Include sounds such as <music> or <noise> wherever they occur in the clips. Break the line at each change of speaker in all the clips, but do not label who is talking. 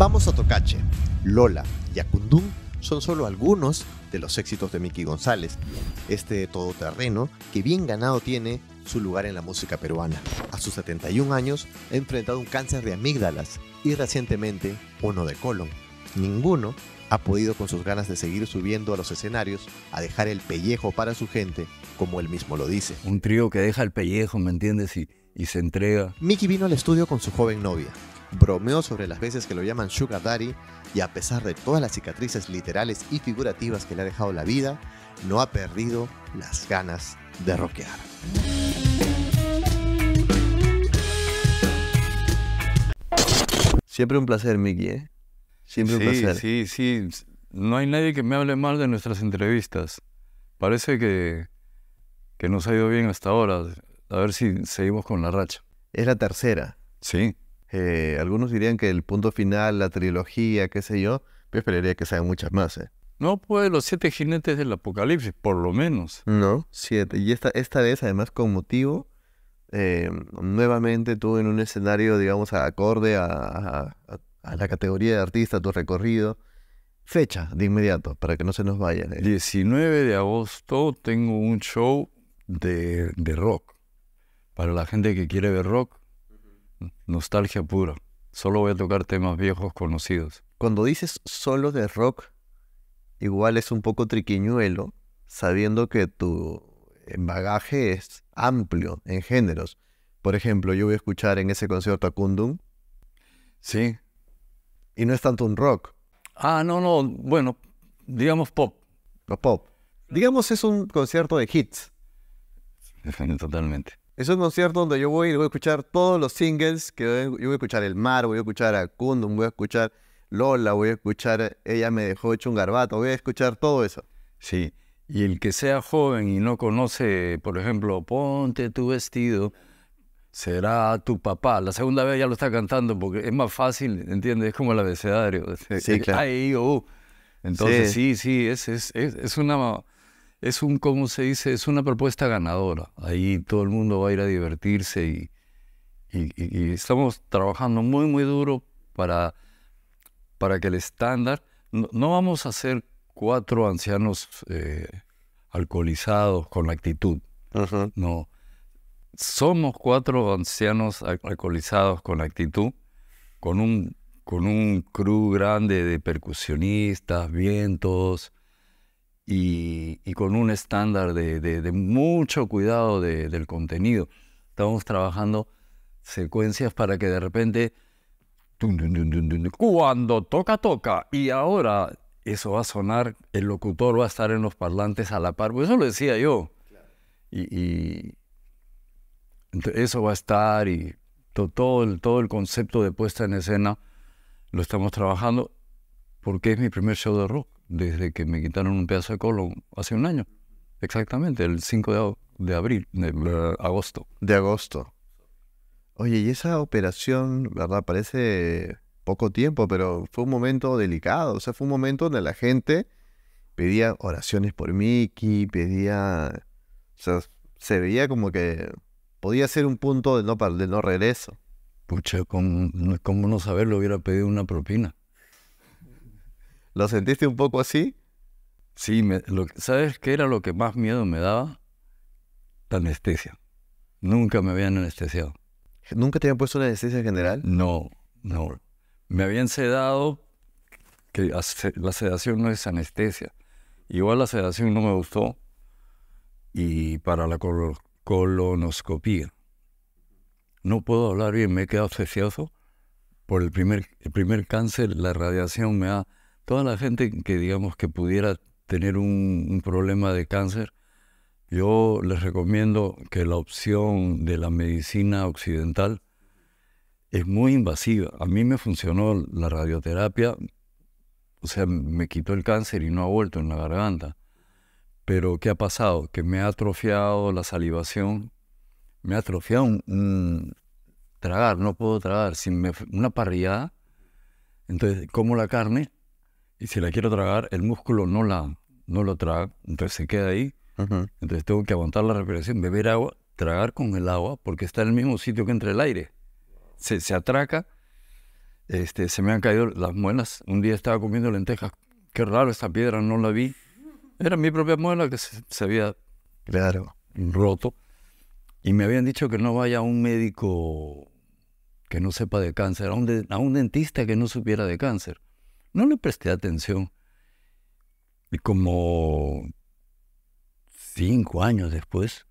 Vamos a Tocache, Lola y Akundun son solo algunos de los éxitos de Miki González, este todoterreno que bien ganado tiene su lugar en la música peruana. A sus 71 años ha enfrentado un cáncer de amígdalas y recientemente uno de colon. Ninguno ha podido con sus ganas de seguir subiendo a los escenarios a dejar el pellejo para su gente, como él mismo lo dice. Un trío que deja el pellejo, ¿me entiendes? Y, y se entrega. Miki vino al estudio con su joven novia, bromeó sobre las veces que lo llaman Sugar Daddy y a pesar de todas las cicatrices literales y figurativas que le ha dejado la vida, no ha perdido las ganas de rockear. Siempre un placer, Mickey, ¿eh?
Siempre un placer. Sí, sí, no hay nadie que me hable mal de nuestras entrevistas. Parece que, que nos ha ido bien hasta ahora. A ver si
seguimos con la racha. Es la tercera. Sí. Eh, algunos dirían que el punto final, la trilogía, qué sé yo, yo esperaría que sean muchas más. ¿eh?
No, pues los siete jinetes del
apocalipsis, por lo menos. No, siete. Y esta, esta vez, además, con motivo, eh, nuevamente tú en un escenario, digamos, acorde a, la categoría de artista, tu recorrido. Fecha, de inmediato, para que no se nos vayan. 19
de agosto tengo un show de, de rock. Para la gente que quiere ver rock, nostalgia pura. Solo voy a tocar temas viejos conocidos. Cuando dices solo de rock, igual es un poco triquiñuelo,
sabiendo que tu bagaje es amplio en géneros. Por ejemplo, yo voy a escuchar en ese concierto a Kundum. Sí. Y no es tanto un rock. Ah, no, no. Bueno, digamos pop. no pop. Digamos es un concierto de hits.
<laughs> Totalmente.
Es un concierto donde yo voy y voy a escuchar todos los singles, que yo voy a escuchar El Mar, voy a escuchar a Kundum, voy a escuchar Lola, voy a escuchar Ella me dejó hecho un garbato, voy a escuchar todo eso. Sí,
y el que sea joven y no conoce, por ejemplo, Ponte tu vestido, será tu papá. La segunda vez ya lo está cantando porque es más fácil, ¿entiendes? Es como el abecedario. Sí, claro. Oh. Entonces, sí, sí, es, es una es un, como se dice? Es una propuesta ganadora. Ahí todo el mundo va a ir a divertirse y, estamos trabajando muy, muy duro para, para que el estándar, no, vamos a ser cuatro ancianos eh, alcoholizados con actitud, no. Somos cuatro ancianos alcoholizados con actitud, con un, con un crew grande de percusionistas, vientos, y, con un estándar de, mucho cuidado del contenido. Estamos trabajando secuencias para que de repente, cuando toca, toca, y ahora eso va a sonar, el locutor va a estar en los parlantes a la par, pues eso lo decía yo. Y, eso va a estar y todo el concepto de puesta en escena lo estamos trabajando porque es mi primer show de rock desde que me quitaron un pedazo de colon hace un año. Exactamente, el 5 de, abril, de, agosto. De agosto.
Oye, y esa operación, ¿verdad? Parece poco tiempo, pero fue un momento delicado. O sea, fue un momento donde la gente pedía oraciones por Mickey, pedía. O sea, se veía como que podía ser un
punto de no, de no regreso. Pucha, cómo como no saberlo, hubiera pedido una propina. ¿Lo sentiste un poco así? Sí, ¿sabes qué era lo que más miedo me daba? La anestesia. Nunca me habían anestesiado. ¿Nunca te habían puesto una anestesia general? No, no. Me habían sedado, que la sedación no es anestesia. Igual la sedación no me gustó. Y para la colonoscopia colonoscopía. No puedo hablar bien, me he quedado por el primer, el primer cáncer, la radiación me ha toda la gente que digamos que pudiera tener un, problema de cáncer, yo les recomiendo que la opción de la medicina occidental es muy invasiva. A mí me funcionó la radioterapia, o sea, me quitó el cáncer y no ha vuelto en la garganta. Pero ¿qué ha pasado? Que me ha atrofiado la salivación, me ha atrofiado un, tragar, no puedo tragar, sin una parrillada. Entonces, como la carne y si la quiero tragar, el músculo no la no lo traga, entonces se queda ahí. Entonces tengo que aguantar la respiración, beber agua, tragar con el agua, porque está en el mismo sitio que entre el aire. Se, atraca, este, se me han caído las muelas. Un día estaba comiendo lentejas. Qué raro esta piedra, no la vi. Era mi propia muela que se, había claro. roto. Y me habían dicho que no vaya a un médico que no sepa de cáncer, a un dentista que no supiera de cáncer. No le presté atención. Y como cinco años después,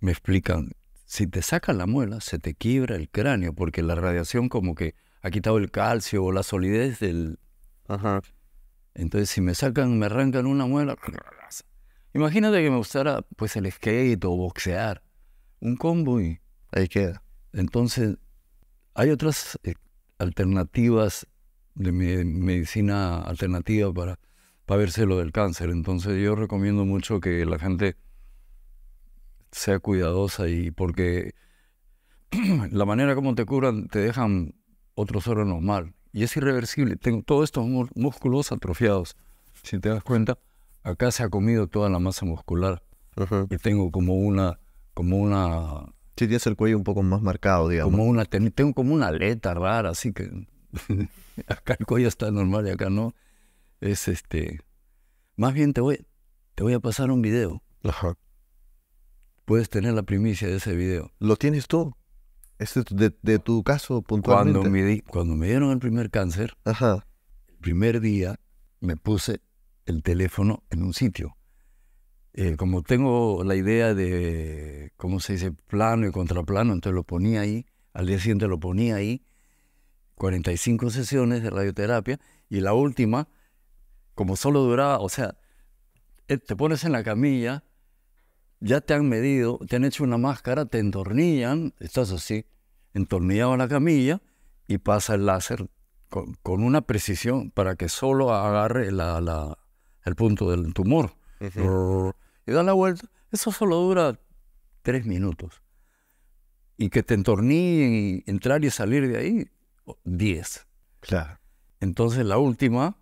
me explican, si te sacan la muela, se te quiebra el cráneo, porque la radiación como que ha quitado el calcio o la solidez del... Entonces, si me sacan, me arrancan una muela... Imagínate que me gustara, pues, el skate o boxear. Un combo y... Ahí queda. Entonces, hay otras eh, alternativas de medicina alternativa para, para verse lo del cáncer. Entonces yo recomiendo mucho que la gente sea cuidadosa y porque <clears throat> la manera como te curan te dejan otros órganos mal y es irreversible. Tengo todos estos músculos atrofiados. Si te das cuenta, acá se ha comido toda la masa muscular que y tengo como una como una Sí, tienes el cuello un poco más marcado, digamos. Como una, tengo como una aleta rara, así que <laughs> acá el cuello está normal y acá no. Es este. Más bien te voy, te voy a pasar un video. Ajá. Puedes tener la primicia de ese video. ¿Lo tienes tú? Este, de, de, tu caso puntualmente? Cuando me, di, cuando me dieron el primer cáncer, el primer día me puse el teléfono en un sitio. Eh, como tengo la idea de, ¿cómo se dice?, plano y contraplano, entonces lo ponía ahí, al día siguiente lo ponía ahí, 45 sesiones de radioterapia, y la última, como solo duraba, o sea, eh, te pones en la camilla, ya te han medido, te han hecho una máscara, te entornillan, estás así, entornillado a la camilla, y pasa el láser con, una precisión para que solo agarre el punto del tumor y da la vuelta. Eso solo dura tres minutos. Y que te entornillen y entrar y salir de ahí, diez. Claro. Entonces la última,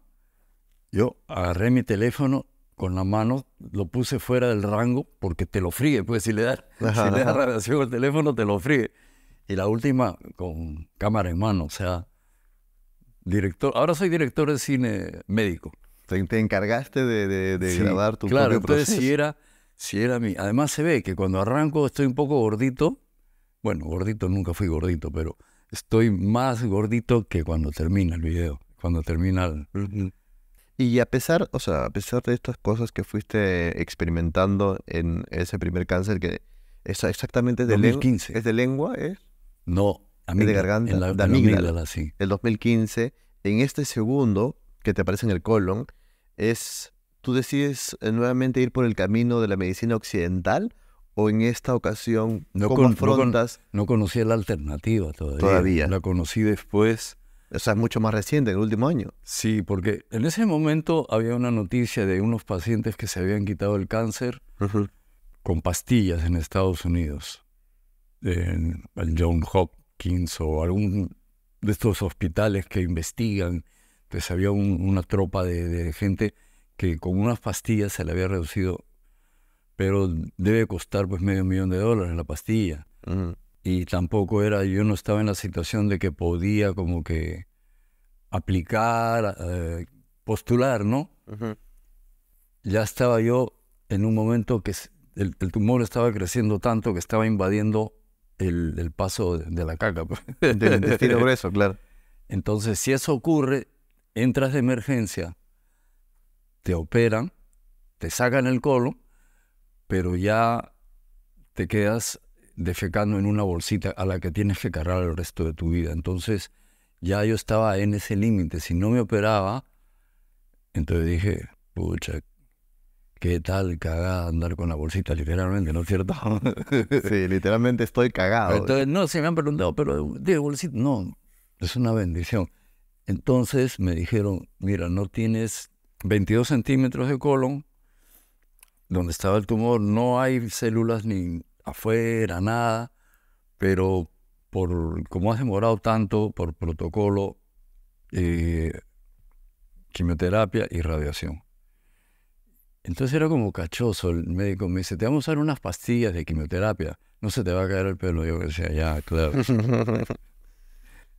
yo agarré mi teléfono con la mano, lo puse fuera del rango porque te lo fríe, pues si le das le radiación al teléfono, te lo fríe. Y la última con cámara en mano, o sea, director, ahora soy director de cine médico te, encargaste de, grabar tu claro, propio entonces si era, si era mi... Además se ve que cuando arranco estoy un poco gordito. Bueno, gordito nunca fui gordito, pero estoy más gordito que cuando termina el video, cuando termina Y a pesar, o sea, a pesar de
estas cosas que fuiste experimentando en ese primer cáncer que es exactamente de 2015. ¿Es de lengua? ¿Es? No, a es de garganta. la, de sí. El 2015, en este segundo que te aparece en el colon, es, ¿tú decides eh, nuevamente ir por el camino de la medicina occidental? ¿O en esta ocasión
no, ¿cómo afrontas? no, conocía la alternativa todavía. Todavía. La conocí después. O sea, es mucho más reciente, en el último año. Sí, porque en ese momento había una noticia de unos pacientes que se habían quitado el cáncer con pastillas en Estados Unidos. En el John Hopkins o algún de estos hospitales que investigan entonces este, había una tropa de, gente que con unas pastillas se le había reducido, pero debe costar pues medio millón de dólares la pastilla. Y tampoco era, yo no estaba en la situación de que podía como que aplicar, eh, postular, ¿no? Ya estaba yo en un momento que el, tumor estaba creciendo tanto que estaba invadiendo el, paso de, la caca. Pues. <laughs> Del intestino grueso, claro. Entonces, si eso ocurre, entras de emergencia, te operan, te sacan el colon, pero ya te quedas defecando en una bolsita a la que tienes que cargar el resto de tu vida. Entonces ya yo estaba en ese límite. Si no me operaba, entonces dije, pucha, ¿qué tal cagada andar con la bolsita? Literalmente, ¿no es cierto? <laughs> sí, literalmente estoy cagado. Entonces, no, se me han preguntado, pero de bolsita, no, es una bendición. Entonces me dijeron, mira, no tienes 22 centímetros de colon, donde estaba el tumor, no hay células ni afuera, nada, pero por como has demorado tanto por protocolo, eh, quimioterapia y radiación. Entonces era como cachoso, el médico me dice, te vamos a dar unas pastillas de quimioterapia, no se te va a caer el pelo. Yo decía, ya, claro. <laughs>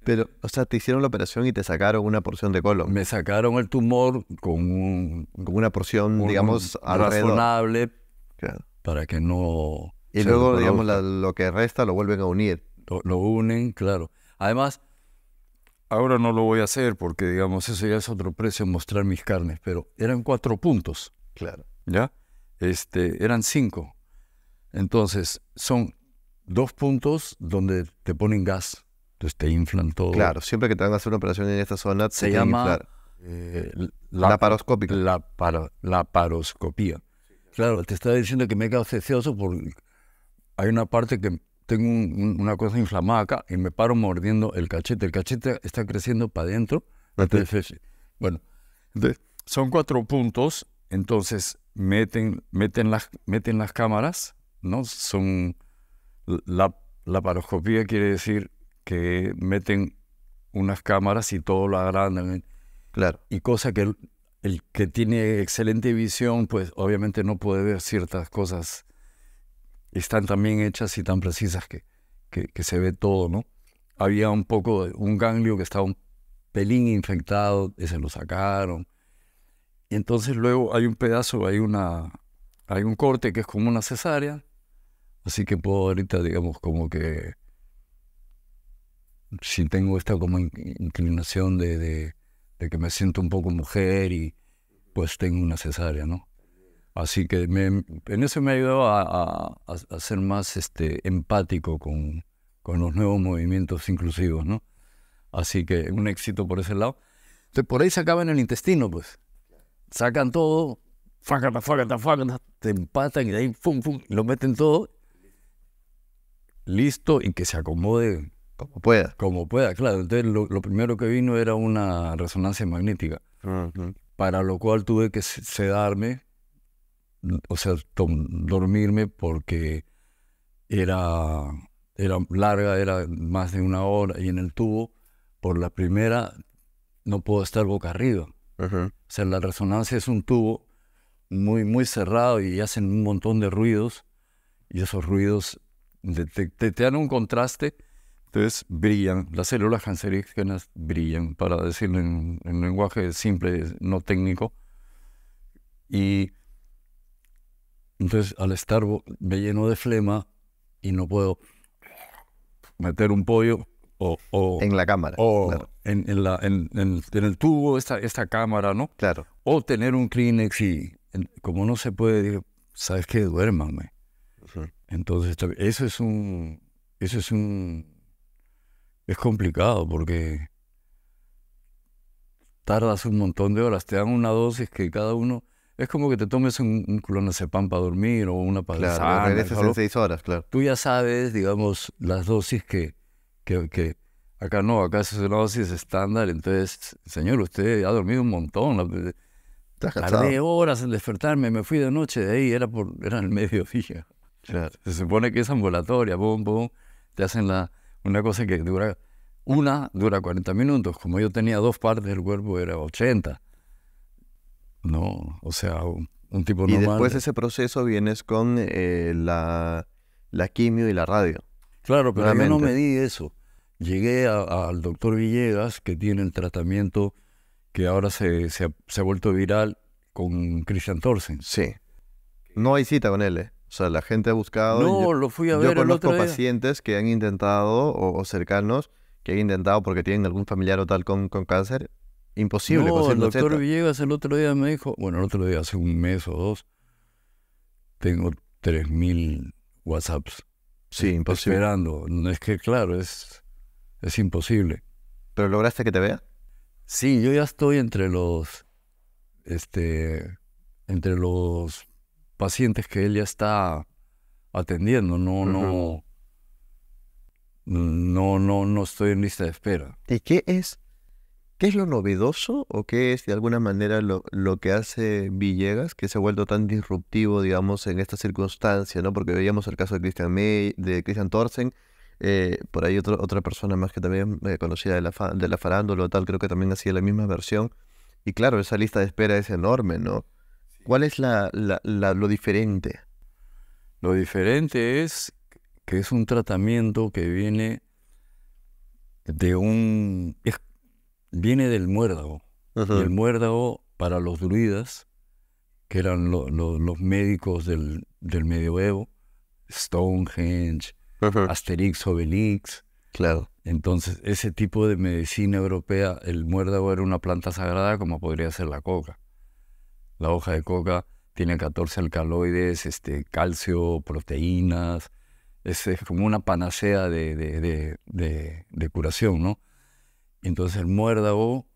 Pero, o sea, te hicieron la
operación y te sacaron una porción de colon. Me sacaron el tumor con, una porción, digamos, razonable
para que no... Y luego, digamos, lo que resta lo vuelven a unir. Lo, unen, claro. Además, ahora no lo voy a hacer porque, digamos, eso ya es otro precio mostrar mis carnes, pero eran cuatro puntos. Claro. ¿Ya? Este, eran cinco. Entonces, son dos puntos donde te ponen gas entonces te inflan todo. Claro, siempre que te van a hacer una
operación en esta zona, se llama eh, eh, la, laparoscópica. La,
Claro, te estaba diciendo que me he quedado cecioso porque hay una parte que tengo una cosa inflamada acá y me paro mordiendo el cachete. El cachete está creciendo para adentro. bueno, son cuatro puntos. Entonces, meten, meten, las, meten las cámaras, ¿no? Son la, la paroscopía quiere decir que meten unas cámaras y todo lo agrandan. ¿eh? Claro. Y cosa que el, que tiene excelente visión, pues obviamente no puede ver ciertas cosas. Están tan bien hechas y tan precisas que, que, se ve todo, ¿no? Había un poco, de, un ganglio que estaba un pelín infectado, y se lo sacaron. Y entonces luego hay un pedazo, hay, una, hay un corte que es como una cesárea. Así que puedo ahorita, digamos, como que si tengo esta como inclinación de, de, que me siento un poco mujer y pues tengo una cesárea, ¿no? Así que en eso me ayudó a, a, a ser más este, empático con, con, los nuevos movimientos inclusivos, ¿no? Así que un éxito por ese lado. Entonces por ahí se acaba en el intestino, pues. Sacan todo, te empatan y de ahí, pum, pum, lo meten todo. Listo y que se acomode como pueda. Como pueda, claro. Entonces lo, primero que vino era una resonancia magnética, para lo cual tuve que sedarme, o sea, dormirme porque era, era larga, era más de una hora, y en el tubo, por la primera, no puedo estar boca arriba. O sea, la resonancia es un tubo muy, muy cerrado y hacen un montón de ruidos, y esos ruidos te, te dan un contraste entonces brillan, las células cancerígenas brillan, para decirlo en, lenguaje simple, no técnico. Y entonces al estar me lleno de flema y no puedo meter un pollo o... en la cámara. O en, la, en, el tubo, esta, esta cámara, ¿no? Claro. O tener un Kleenex y como no se puede, ¿sabes qué? Duérmanme. Entonces, eso es un... Eso es un es complicado porque tardas un montón de horas, te dan una dosis que cada uno... Es como que te tomes un, de clonazepam para dormir o una para Claro, regresas seis horas, claro. Tú ya sabes, digamos, las dosis que, que, Acá no, acá es una dosis estándar, entonces, señor, usted ha dormido un montón. Tardé horas en despertarme, me fui de noche de ahí, era por era el <laughs> mediodía. Se supone que es ambulatoria, boom, boom, te hacen la, una cosa que dura, una dura 40 minutos, como yo tenía dos partes del cuerpo era 80. No, o sea, un, tipo normal. Y después de
ese proceso vienes con eh, la, la, quimio y la radio.
Claro, pero yo no me di eso. Llegué al doctor Villegas, que tiene el tratamiento que ahora se, se ha vuelto viral con Christian
Thorsen. Sí. No hay cita con él, ¿eh? O sea, la gente ha buscado. No, lo fui a ver. Yo conozco pacientes que han intentado, o, cercanos, que han intentado porque tienen algún familiar o tal con,
con cáncer. Imposible. No, el doctor Villegas el otro día me dijo, bueno, el otro día, hace un mes o dos, tengo 3.000 WhatsApps. Sí, imposible. Esperando. Es que, claro, es, es imposible. ¿Pero lograste que te vea? Sí, yo ya estoy entre los. Este. Entre los pacientes que él ya está atendiendo, no, no, no, no, no estoy en lista de espera. ¿Y qué es?
¿Qué es lo novedoso o qué es de alguna manera lo, que hace Villegas que se ha vuelto tan disruptivo, digamos, en esta circunstancia, ¿no? Porque veíamos el caso de Christian May, de Christian Thorsen, eh, por ahí otra otra persona más que también eh, conocida de la, de la farándula tal, creo que también hacía la misma versión. Y claro, esa lista de espera es enorme, ¿no? ¿Cuál es
la, lo diferente? Lo diferente es que es un tratamiento que viene de un... viene del muérdago. El muérdago para los druidas, que eran los médicos del, medioevo, Stonehenge, Asterix, Obelix. Claro. Entonces, ese tipo de medicina europea, el muérdago era una planta sagrada como podría ser la coca. La hoja de coca tiene 14 alcaloides, este, calcio, proteínas. Es, como una panacea de, curación, ¿no? Entonces el muérdago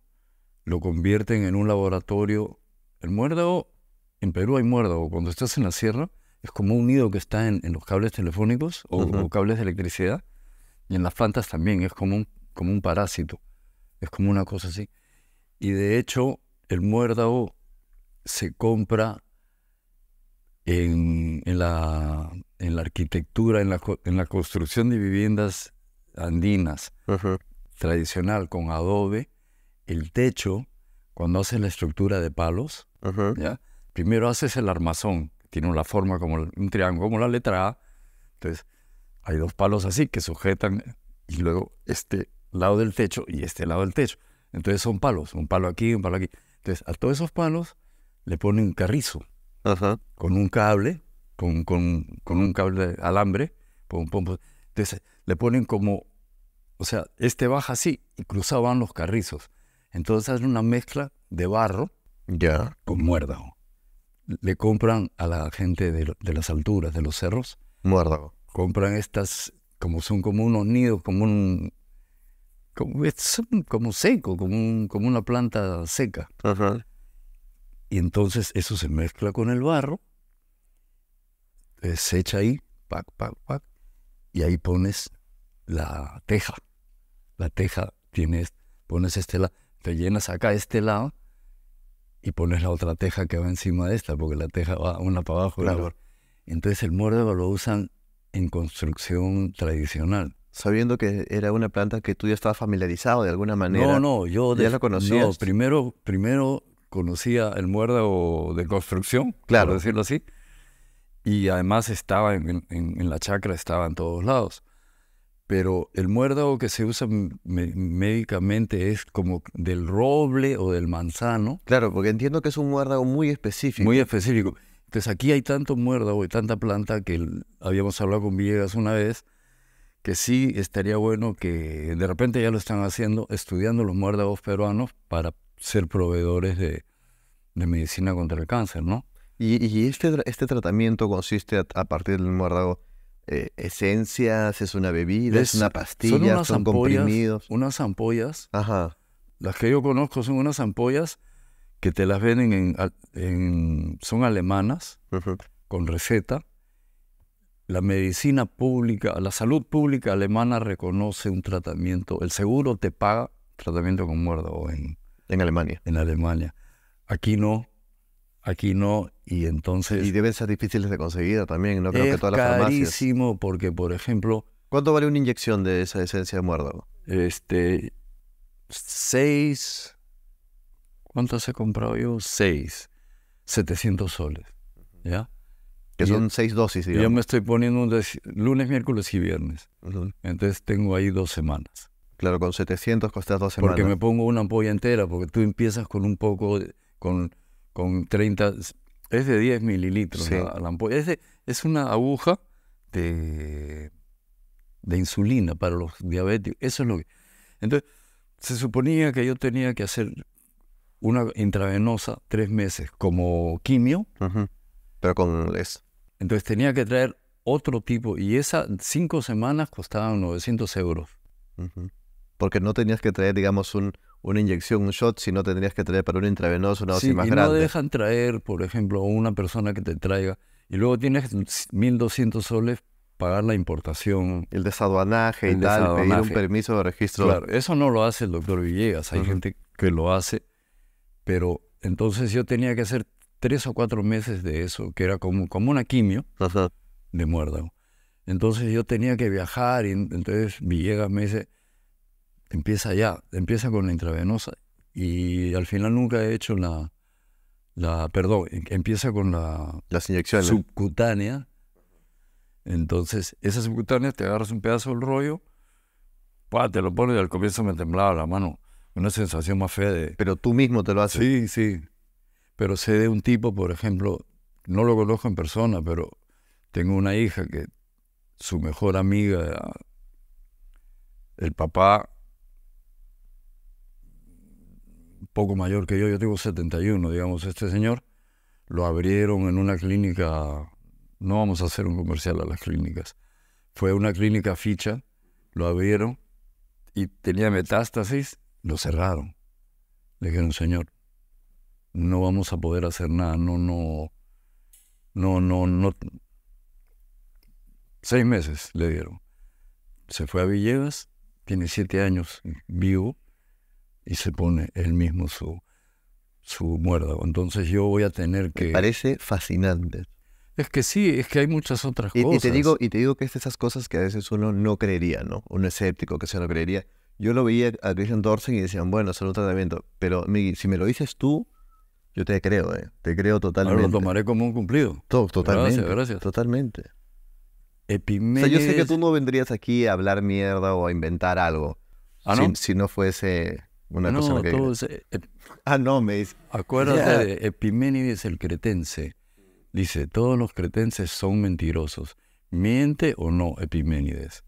lo convierten en un laboratorio. El muérdago, en Perú hay muérdago. Cuando estás en la sierra, es como un nido que está en, los cables telefónicos o, cables de electricidad. Y en las plantas también, es como un, como un parásito. Es como una cosa así. Y de hecho, el muérdago se compra en, en, la, arquitectura, en la, construcción de viviendas andinas, tradicional, con adobe, el techo, cuando haces la estructura de palos, ¿ya? primero haces el armazón, tiene una forma como un triángulo, como la letra A. Entonces, hay dos palos así que sujetan y luego este lado del techo y este lado del techo. Entonces son palos, un palo aquí, un palo aquí. Entonces, a todos esos palos le ponen un carrizo con un cable, con, con, un cable de alambre, entonces le ponen como, o sea, este baja así y cruzaban los carrizos. Entonces hacen una mezcla de barro ya. con muérdago. Le compran a la gente de, las alturas, de los cerros. Muérdago. Compran estas, como son como unos nidos, como un, como, como seco, como, un, como una planta seca. Ajá. Y entonces eso se mezcla con el barro, se echa ahí, y ahí pones la teja. La teja tienes, pones este lado, te llenas acá este lado y pones la otra teja que va encima de esta, porque la teja va una para abajo. Entonces el muérdago lo usan en construcción
tradicional. Sabiendo que era una planta que tú ya estabas familiarizado de alguna manera. No, no, yo ya la conocías.
primero, primero conocía el muérdago de construcción, claro. por decirlo así. Y además estaba en, la chacra, estaba en todos lados. Pero el muérdago que se usa médicamente es como del roble o del manzano. Claro, porque entiendo que es un muérdago muy específico. Muy específico. Entonces aquí hay tanto muérdago y tanta planta que habíamos hablado con Villegas una vez, que sí estaría bueno que de repente ya lo están haciendo, estudiando los muérdagos peruanos para ser proveedores de, medicina contra el cáncer, ¿no?
Y, este, este tratamiento consiste a, partir del muérdago eh, esencias,
es una bebida, es, una pastilla, son, unas ampollas, comprimidos. Unas ampollas. Ajá. Las que yo conozco son unas ampollas que te las venden en, son alemanas, con receta. La medicina pública, la salud pública alemana reconoce un tratamiento, el seguro te paga tratamiento con o en, en Alemania. En Alemania. Aquí no, aquí no, y entonces... Y deben ser difíciles de conseguir también, no creo que todas las farmacias... carísimo porque, por ejemplo...
¿Cuánto vale una inyección de esa esencia de muérdago? Este, seis...
¿Cuántas he comprado yo? Seis. 700 soles, ¿ya? Que son seis dosis, digamos. Yo me estoy poniendo un lunes, miércoles y viernes. Entonces tengo ahí dos semanas. Claro, con 700 costas dos semanas. Porque me pongo una ampolla entera, porque tú empiezas con un poco, con, con 30, es de 10 mililitros la, ampolla. Es, una aguja de, de insulina para los diabéticos. Eso es lo que... Entonces, se suponía que yo tenía que hacer una intravenosa tres meses como quimio. Pero con les. Entonces tenía que traer otro tipo y esas cinco semanas costaban 900 euros porque no tenías que traer, digamos, una
inyección, un shot, sino tendrías que traer para un intravenoso una dosis sí, y No
dejan traer, por ejemplo, una persona que te traiga y luego tienes 1.200 soles pagar la importación. El desaduanaje y tal, pedir un permiso de registro. Claro, eso no lo hace el doctor Villegas, hay gente que lo hace, pero entonces yo tenía que hacer tres o cuatro meses de eso, que era como, como una quimio de muérdago. Entonces yo tenía que viajar y entonces Villegas me dice, empieza ya, empieza con la intravenosa y al final nunca he hecho la, la perdón, em, empieza con la Las inyecciones. subcutánea. Entonces, esa subcutánea te agarras un pedazo del rollo, te lo pones y al comienzo me temblaba la mano. Una sensación más fea de... Pero tú mismo te lo haces. Sí, sí. Pero sé de un tipo, por ejemplo, no lo conozco en persona, pero tengo una hija que su mejor amiga, el papá poco mayor que yo, yo tengo 71, digamos, este señor, lo abrieron en una clínica, no vamos a hacer un comercial a las clínicas, fue una clínica ficha, lo abrieron y tenía metástasis, lo cerraron. Le dijeron, señor, no vamos a poder hacer nada, no, no, no, no, no. Seis meses le dieron. Se fue a Villegas, tiene siete años vivo y se pone él mismo su, su Entonces yo voy a tener que... Me parece fascinante. Es que sí, es que hay muchas otras cosas. Y te, digo,
y te digo que es de esas cosas que a veces uno no creería, ¿no? un escéptico que se lo creería. Yo lo veía a Christian Dorsen y decían, bueno, es un tratamiento. Pero Miguel, si me lo dices tú, yo te creo, ¿eh? Te creo totalmente. Ahora lo tomaré como un cumplido. Todo, totalmente. Gracias, gracias. Totalmente. O sea, yo sé que tú no vendrías aquí a hablar mierda o a inventar algo. ¿Ah, si no fuese una no, Todos, eh, eh, ah, no, me dice. Acuérdate <laughs> de
Epiménides el cretense. Dice, todos los cretenses son mentirosos. ¿Miente o no Epiménides?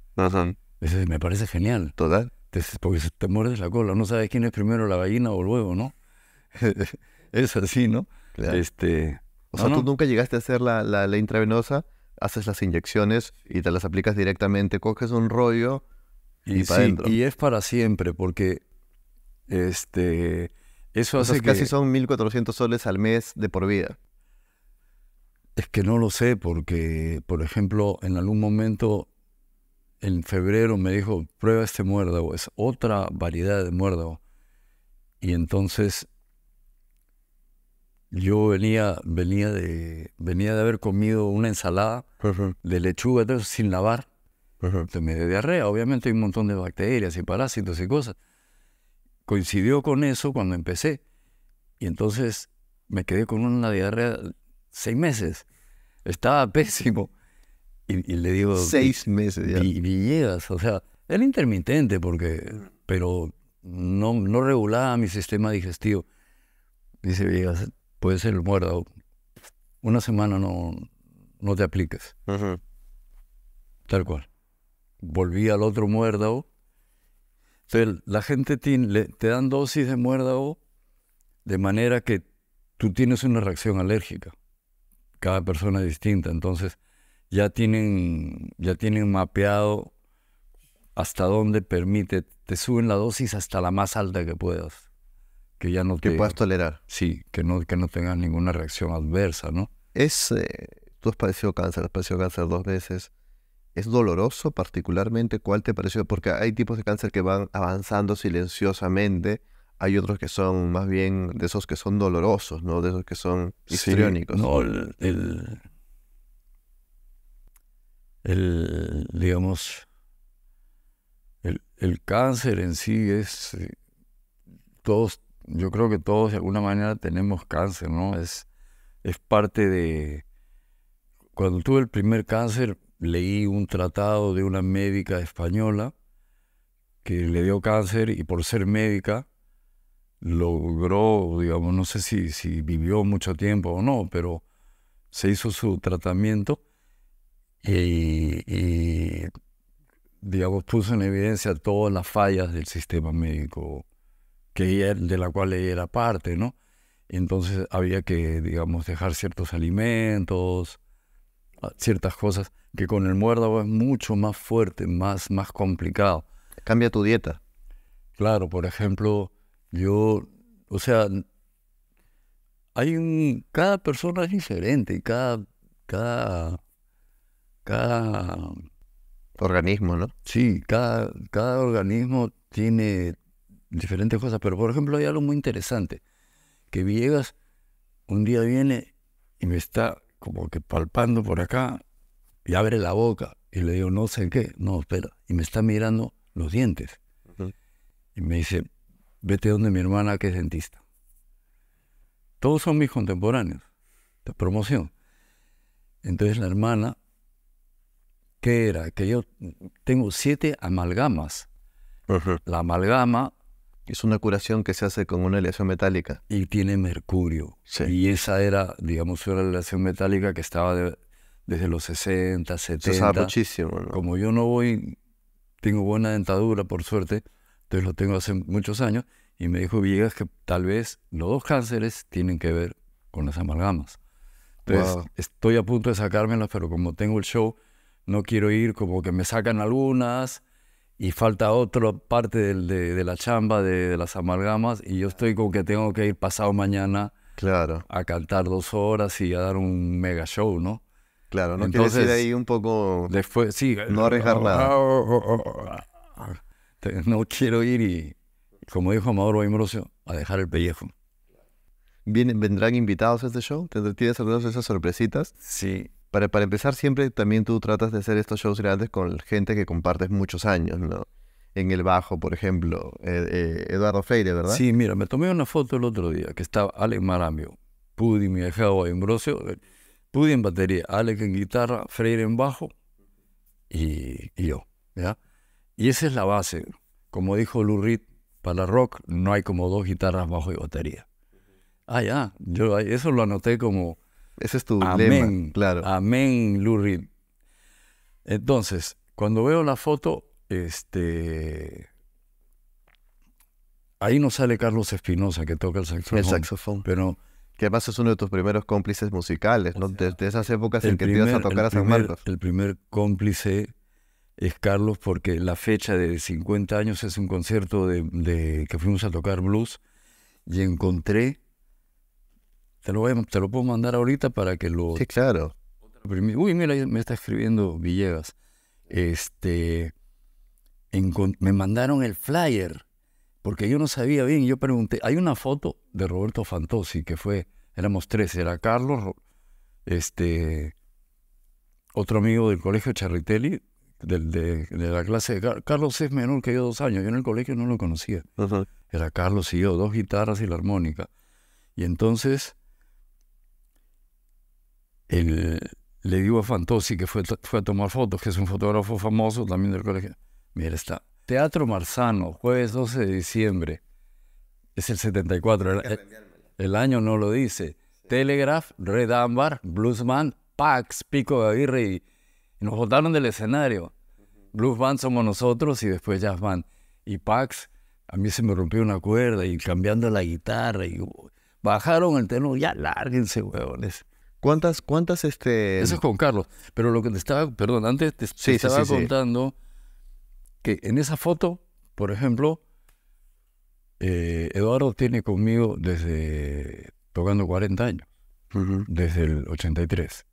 me parece genial. Total. Porque te muerdes la cola, no sabes quién es primero la gallina o el huevo, ¿no? <laughs> es así, ¿no? Claro. Este, o sea, tú nunca
llegaste a hacer la, la, intravenosa, haces las inyecciones y te las aplicas directamente, coges un rollo y, para Y es para siempre, porque este, eso hace casi son 1.400 soles al mes de por vida.
Es que no lo sé, porque, por ejemplo, en algún momento, en febrero, me dijo, prueba este muérdago, es otra variedad de muérdago. Y entonces yo venía, venía, de, venía de haber comido una ensalada de lechuga, eso, sin lavar. me diarrea, obviamente hay un montón de bacterias y parásitos y cosas coincidió con eso cuando empecé. Y entonces me quedé con una diarrea seis meses. Estaba <laughs> pésimo. Y, le digo... Seis meses ya. Y Villegas, o sea, era intermitente porque... Pero no, no regulaba mi sistema digestivo. Dice Villegas, puede ser el muerdo Una semana no, no te apliques. Tal cual. Volví al otro muérdago. Entonces, la gente te, dan dosis de o de manera que tú tienes una reacción alérgica. Cada persona es distinta. Entonces, ya tienen, ya tienen mapeado hasta dónde permite. Te suben la dosis hasta la más alta que puedas. Que ya no que puedas tolerar. Sí, que no, que no tengas ninguna reacción adversa, ¿no?
Es, eh, tú has padecido cáncer, has padecido cáncer dos veces. ¿Es doloroso particularmente? ¿Cuál te pareció? Porque hay tipos de cáncer que van avanzando silenciosamente, hay otros que son más bien de esos que son dolorosos, ¿no? De esos que son histriónicos. no, el,
el, el, digamos, el, el cáncer en sí es, eh, todos, yo creo que todos de alguna manera tenemos cáncer, ¿no? Es, es parte de, cuando tuve el primer cáncer, leí un tratado de una médica española que le dio cáncer y por ser médica logró, digamos, no sé si, si vivió mucho tiempo o no, pero se hizo su tratamiento y, digamos, puso en evidencia todas las fallas del sistema médico que de la cual ella era parte, ¿no? Entonces había que, digamos, dejar ciertos alimentos, ciertas cosas que con el muérdago es mucho más fuerte, más, más complicado. Cambia tu dieta. Claro, por ejemplo, yo, o sea, hay un, cada persona es diferente y cada, cada, Organismo, ¿no? Sí, cada, cada organismo tiene diferentes cosas, pero por ejemplo hay algo muy interesante, que Villegas un día viene y me está como que palpando por acá, y abre la boca, y le digo, no sé qué, no, espera, y me está mirando los dientes. Y me dice, vete donde mi hermana que es dentista. Todos son mis contemporáneos de promoción. Entonces la hermana, ¿qué era? Que yo tengo siete amalgamas. La amalgama es una curación que se hace con una aleación metálica. Y tiene mercurio. Y esa era, digamos, una aleación metálica que estaba desde los 60, 70. Se usaba muchísimo. Como yo no voy, tengo buena dentadura, por suerte, entonces lo tengo hace muchos años, y me dijo Villegas que tal vez los dos cánceres tienen que ver con las amalgamas. Entonces, estoy a punto de sacármelas, pero como tengo el show, no quiero ir como que me sacan algunas y falta otra parte de, la chamba de, las amalgamas y yo estoy con que tengo que ir pasado mañana claro. a cantar dos horas y a dar un mega show, ¿no? Claro, no Entonces, ahí
un poco... Después, sí. No arriesgar ah, nada. Ah,
oh, oh, oh, ah, no quiero ir y, como dijo Amador Boimbrosio, a dejar el pellejo. ¿Vendrán invitados a este show? ¿Tienes algunas de esas
sorpresitas? Sí, para, empezar, siempre también tú tratas de hacer estos shows grandes con gente que compartes muchos años, ¿no? En el bajo, por ejemplo, eh, eh, Eduardo Freire, ¿verdad? Sí, mira,
me tomé una foto el otro día que estaba Alex Marambio, Pudi, mi hija, Ambrosio, Pudi en batería, Alex en guitarra, Freire en bajo y, yo, ¿ya? Y esa es la base. Como dijo Lurid, para rock no hay como dos guitarras, bajo y batería. Ah, ya, yo eso lo anoté como ese es tu Lema, claro. Amén, Lurid Entonces, cuando veo la foto, este. Ahí no sale Carlos Espinosa, que toca el
saxofón. El saxofón. Pero. Que además es uno de tus primeros cómplices musicales,
Desde de esas épocas en que te ibas a tocar a San Marcos. El primer cómplice es Carlos, porque la fecha de 50 años es un concierto que fuimos a tocar blues y encontré te lo, voy te lo puedo mandar ahorita para que lo... Sí, claro. Uy, mira, me está escribiendo Villegas. Este, me mandaron el flyer, porque yo no sabía bien. Yo pregunté, hay una foto de Roberto Fantosi, que fue, éramos tres, era Carlos, este, otro amigo del colegio Charritelli, de, la clase de Carlos es menor que yo dos años, yo en el colegio no lo conocía. Era Carlos y yo, dos guitarras y la armónica. Y entonces le digo a Fantosi que fue, a tomar fotos, que es un fotógrafo famoso también del colegio. Mira, está. Teatro Marzano, jueves 12 de diciembre. Es el 74. El, año no lo dice. Telegraph, Red Ámbar, Bluesman, Pax, Pico de Aguirre. Y, nos botaron del escenario. Bluesman somos nosotros y después Jazzman. Y Pax, a mí se me rompió una cuerda y cambiando la guitarra. Y uh, bajaron el tenor, ya lárguense, huevones. ¿Cuántas, cuántas, este...? Eso es con Carlos. Pero lo que te estaba, perdón, antes te, estaba contando que en esa foto, por ejemplo, eh, Eduardo tiene conmigo desde tocando 40 años, desde el 83.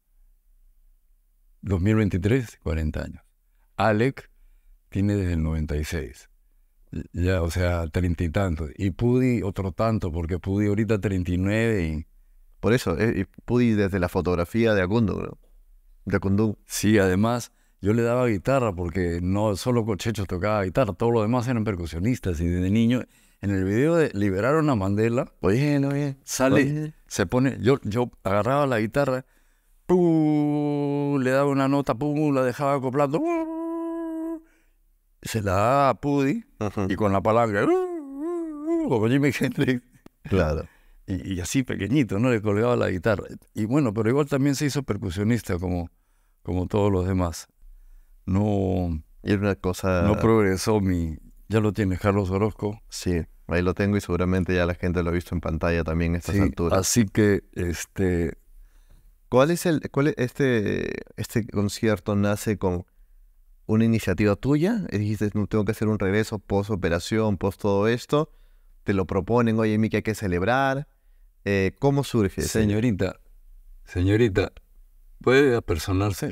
2023, 40 años. Alec tiene desde el 96. Ya, o sea, treinta y tantos. Y Pudi otro tanto, porque Pudi ahorita 39 y por eso, eh, Pudi desde la fotografía de Acundo, De Acundo. Sí, además, yo le daba guitarra porque no solo Cochechos tocaba guitarra, todos los demás eran percusionistas y desde niño. En el video de Liberaron a Mandela, oye, sale, se pone, yo, yo agarraba la guitarra, le daba una nota, la dejaba acoplando, se la daba a Pudi y con la palanca, o como Hendrix. Claro y, así pequeñito, ¿no? Le colgaba la guitarra. Y bueno, pero igual también se hizo percusionista como, como todos los demás. No... es una cosa... No progresó mi... Ya lo tiene Carlos Orozco. Sí, ahí lo tengo y seguramente ya
la gente lo ha visto en pantalla también a estas alturas. Así que, este... ¿Cuál es el... Cuál es este, este concierto nace con una iniciativa tuya, dijiste, no tengo que hacer un regreso post operación, post todo esto, te lo proponen, oye, Miki, hay que celebrar, eh, ¿Cómo surge? Señorita,
señorita, ¿puede apersonarse?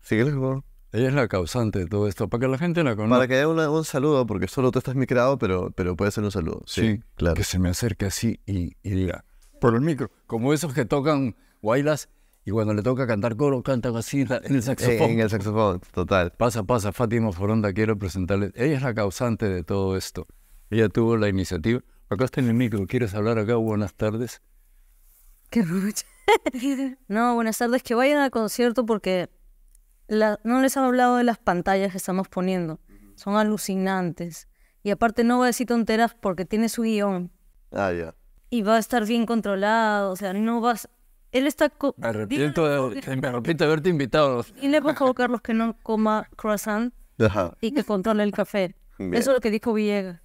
Sí, por favor. Ella es la causante de todo esto, para que la gente la conozca. Para que haya un saludo,
porque solo tú estás micrado, pero, pero puede ser un saludo. Sí,
claro. Que se me acerque así y, diga, por el micro, como esos que tocan guaylas y cuando le toca cantar coro, canta así en el eh, saxofón. En el saxofón, total. Pasa, pasa, Fátima Foronda, quiero presentarle. Ella es la causante de todo esto. Ella tuvo la iniciativa. Acá está en el micro, ¿quieres hablar acá? Buenas tardes. Qué rucha. <laughs> no, buenas tardes, que vayan al concierto porque no les han hablado de las pantallas que estamos poniendo. Son alucinantes. Y aparte no va a decir tonteras porque tiene su guión. Ah, ya. Y va a estar bien controlado, o sea, no vas... Él está... Me arrepiento, de, haberte invitado. Y le por a Carlos, que no coma croissant y que controle el café. Eso es lo que dijo Villegas.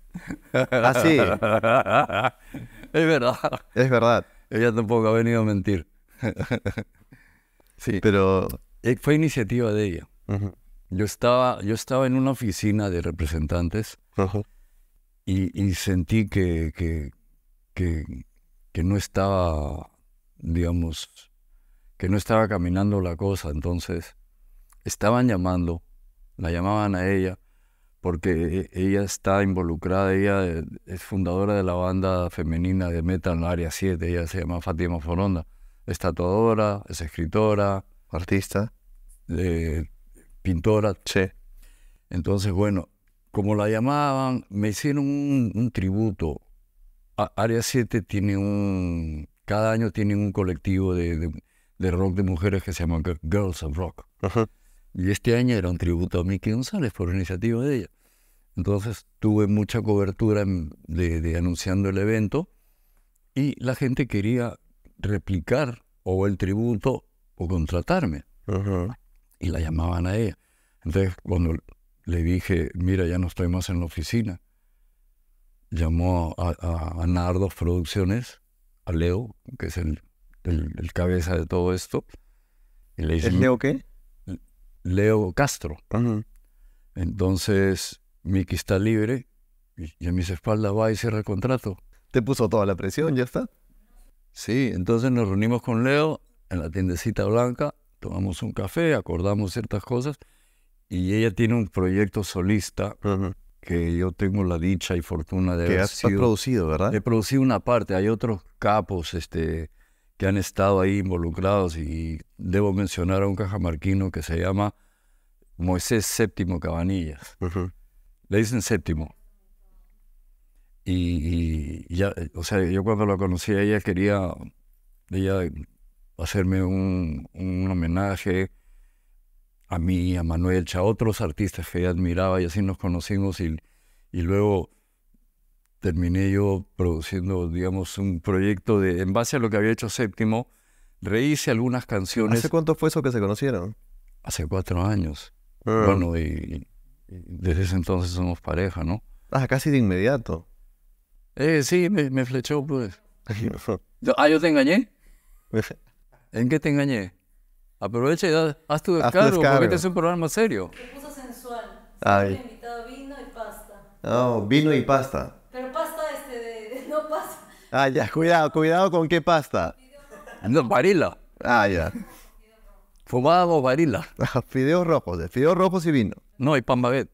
Así. Ah, es verdad. Es verdad. Ella tampoco ha venido a mentir. sí. Pero eh, fue iniciativa de ella. Yo estaba, yo estaba en una oficina de representantes y, sentí que, que, que, no estaba, digamos, que no estaba caminando la cosa. Entonces, estaban llamando, la llamaban a ella porque e-, ella está involucrada, ella es fundadora de la banda femenina de metal Área 7, ella se llama Fátima Foronda, es tatuadora, es escritora. Artista. pintora. Sí. Entonces, bueno, como la llamaban, me hicieron un, tributo. Área 7 tiene un, cada año tienen un colectivo de, rock de mujeres que se llama Girls of Rock. Y este año era un tributo a Miki González por iniciativa de ella. Entonces tuve mucha cobertura de, anunciando el evento y la gente quería replicar o el tributo o contratarme. Y la llamaban a ella. Entonces cuando le dije, mira, ya no estoy más en la oficina, llamó a, a, Producciones, a Leo, que es el, cabeza de todo esto. Y le dice, ¿Es Leo qué? Leo Castro. Entonces, Miki está libre y, a mis espaldas va y cierra el contrato. Te puso toda la presión, ya está. Sí, entonces nos reunimos con Leo en la tiendecita blanca, tomamos un café, acordamos ciertas cosas y ella tiene un proyecto solista que yo tengo la dicha y fortuna de que haber producido, ¿verdad? He producido una parte, hay otros capos, este, que han estado ahí involucrados y debo mencionar a un cajamarquino que se llama Moisés Séptimo Cabanillas. Le dicen séptimo. Y, ya, o sea, yo cuando lo conocí a ella quería ella hacerme un, homenaje a mí, a Manuel, a otros artistas que ella admiraba y así nos conocimos y, y luego terminé yo produciendo, digamos, un proyecto de, en base a lo que había hecho Séptimo, rehice algunas canciones. ¿Hace cuánto fue eso que se conocieron? Hace cuatro años. Ah. Bueno, y, desde ese entonces somos pareja, ¿no? Ah, casi de inmediato. Eh, sí, me, flechó, pues. ah, ¿yo te engañé? <laughs> ¿En qué te engañé? Aprovecha y haz tu descargo, porque este es un programa serio. ¿Qué puso sensual. Ay. Invitado vino y pasta. vino y pasta.
Ah, ya, cuidado, cuidado con qué pasta. No, varila. Ah, ya.
Fumábamos varila. Ah, fideos rojos, de fideos rojos y vino. No, y pan baguette.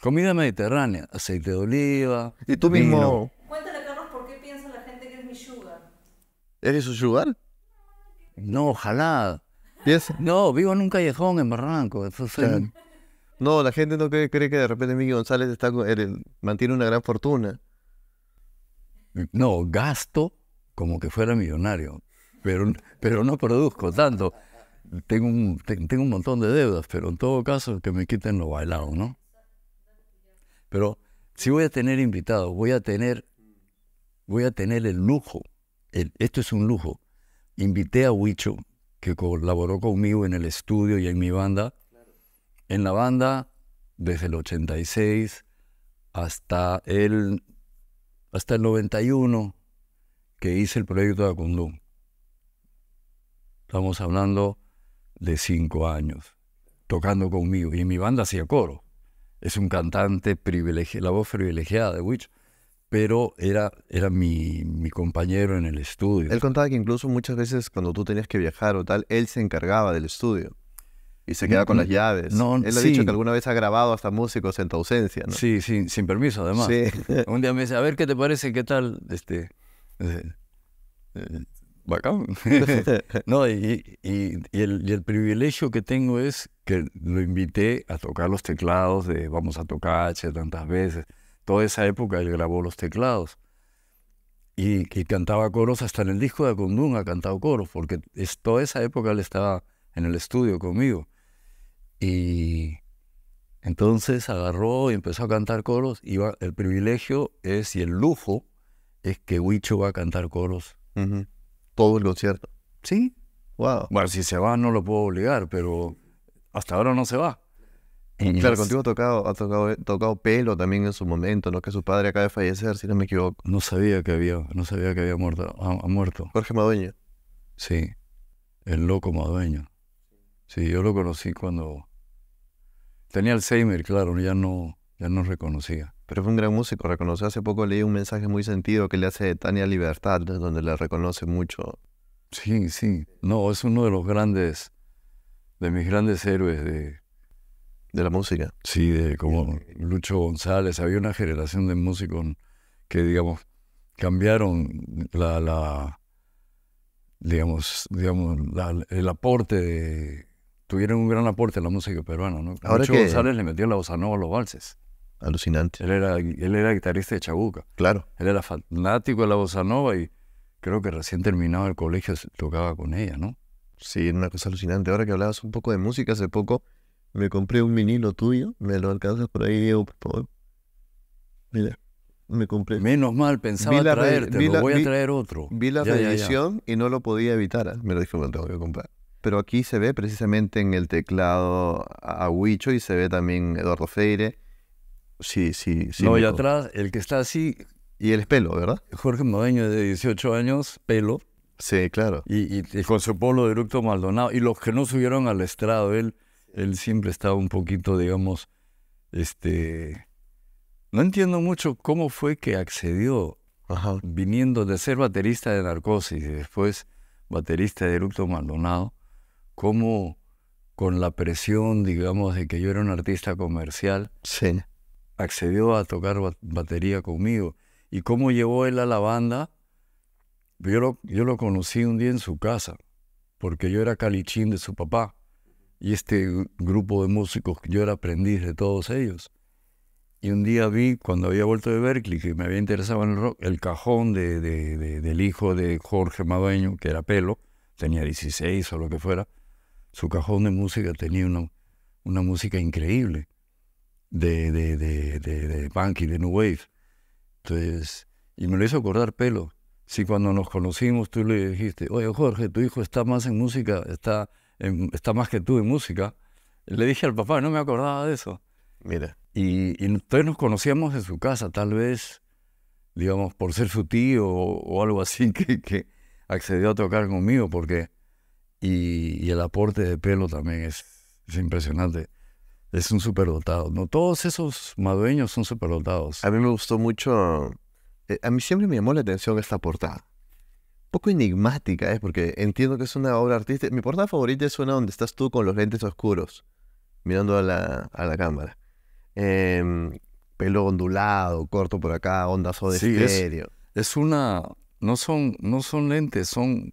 Comida mediterránea, aceite de oliva. Y tú mismo. Cuéntale, Carlos, por qué piensa la gente que es mi sugar. ¿Eres su sugar? No, ojalá. ¿Piensa? No, vivo en un callejón en Barranco.
No, la gente no cree, que de repente Miguel González está, eh, mantiene una gran fortuna.
No, gasto como que fuera millonario, pero, pero no produzco tanto. Tengo un, tengo un montón de deudas, pero en todo caso que me quiten lo bailado, ¿no? Pero si voy a tener invitados, voy a tener, voy a tener el lujo, esto es un lujo. Invité a Huicho, que colaboró conmigo en el estudio y en mi banda. En la banda, desde el 86 hasta el hasta el 91 que hice el proyecto de Acundum. Estamos hablando de cinco años, tocando conmigo. Y mi banda hacía coro. Es un cantante privilegiado, la voz privilegiada de Witch, pero era, era mi, mi compañero en el estudio. Él contaba que incluso muchas veces cuando tú tenías que
viajar o tal, él se encargaba del estudio. Y se queda con mm, las llaves. Él ha dicho que alguna vez ha grabado hasta músicos en tu ausencia, ¿no? Sí, sin permiso, además.
Un día me dice, a ver, ¿qué te parece? ¿Qué tal? Este, eh, eh, bacán. <laughs> no, y, el, privilegio que tengo es que lo invité a tocar los teclados de Vamos a Tocache tantas veces. Toda esa época él grabó los teclados. Y, cantaba coros, hasta en el disco de Condún ha cantado coros, porque toda esa época él estaba en el estudio conmigo. Y entonces agarró y empezó a cantar coros. Y el privilegio es y el lujo es que Huicho va a cantar coros. Todo el concierto. Sí. Wow. Bueno, si se va no lo puedo obligar, pero hasta ahora no se va. claro, contigo ha
tocado, ha tocado, eh, tocado pelo también en su momento, ¿no? Que su padre acaba de fallecer, si no me equivoco.
No sabía que había, no sabía que había muerto. muerto. Jorge Madueño. Sí, el loco Madueño. Sí, yo lo conocí cuando Tenía Alzheimer, claro, ya no, ya no reconocía. Pero fue un gran músico, reconoció hace poco, leí un mensaje muy
sentido que le hace Tania Libertad, donde le reconoce mucho.
Sí, sí, no, es uno de los grandes, de mis grandes héroes de... De la música. Sí, de como Lucho González, había una generación de músicos que, digamos, cambiaron la, digamos, digamos el aporte de tuvieron un gran aporte a la música peruana. ¿no? Ahora González le metió la bossa nova a los valses. Alucinante. Él era, él era guitarrista de Chabuca. Claro. Él era fanático de la bossa nova y creo que recién terminaba el colegio tocaba con ella, ¿no? Sí, una cosa alucinante. Ahora que hablabas un poco de música hace poco, me compré un vinilo tuyo.
¿Me lo alcanzas por ahí, Diego, Mira, me compré. Menos mal,
pensaba traerte, voy a traer otro. Vi la ya,
y no lo podía evitar. ¿eh? Me lo dije, bueno, tengo que comprar pero aquí se ve precisamente en el teclado a Huicho y se ve también Eduardo Feire. Sí, sí, sí. No, y atrás, el que está así. Y él es pelo,
¿verdad? Jorge Modeño, de 18 años, pelo. Sí, claro. Y, con su polo de eructo Maldonado. Y los que no subieron al estrado, él, él siempre estaba un poquito, digamos, este. No entiendo mucho cómo fue que accedió, viniendo de ser baterista de Narcosis y después baterista de Eructo Maldonado, cómo con la presión, digamos, de que yo era un artista comercial, sí. accedió a tocar batería conmigo. Y cómo llevó él a la banda, yo lo, yo lo conocí un día en su casa, porque yo era calichín de su papá. Y este grupo de músicos, yo era aprendiz de todos ellos. Y un día vi, cuando había vuelto de Berkeley, que me había interesado en el rock, el cajón de, del hijo de Jorge Madueño, que era pelo, tenía 16 o lo que fuera, su cajón de música tenía una, una música increíble de, de, de, de, de punk y de new wave. Entonces, y me lo hizo acordar pelo. Si cuando nos conocimos tú le dijiste, oye Jorge, tu hijo está más en música, está, está más que tú en música, le dije al papá, no me acordaba de eso. Mira. Y, entonces nos conocíamos en su casa, tal vez, digamos, por ser su tío o, algo así <laughs> que, que accedió a tocar conmigo, porque y, el aporte de pelo también es, impresionante. Es un superdotado. No todos esos madueños son superdotados. A mí me gustó mucho. Eh, a mí
siempre me llamó la atención esta portada. Un poco enigmática, ¿eh? porque entiendo que es una obra artística. Mi portada favorita es una donde estás tú con los lentes oscuros, mirando a la, a la cámara.
Em, pelo ondulado, corto por acá, ondas o de sí, Es, es, una. No son, no son lentes, son,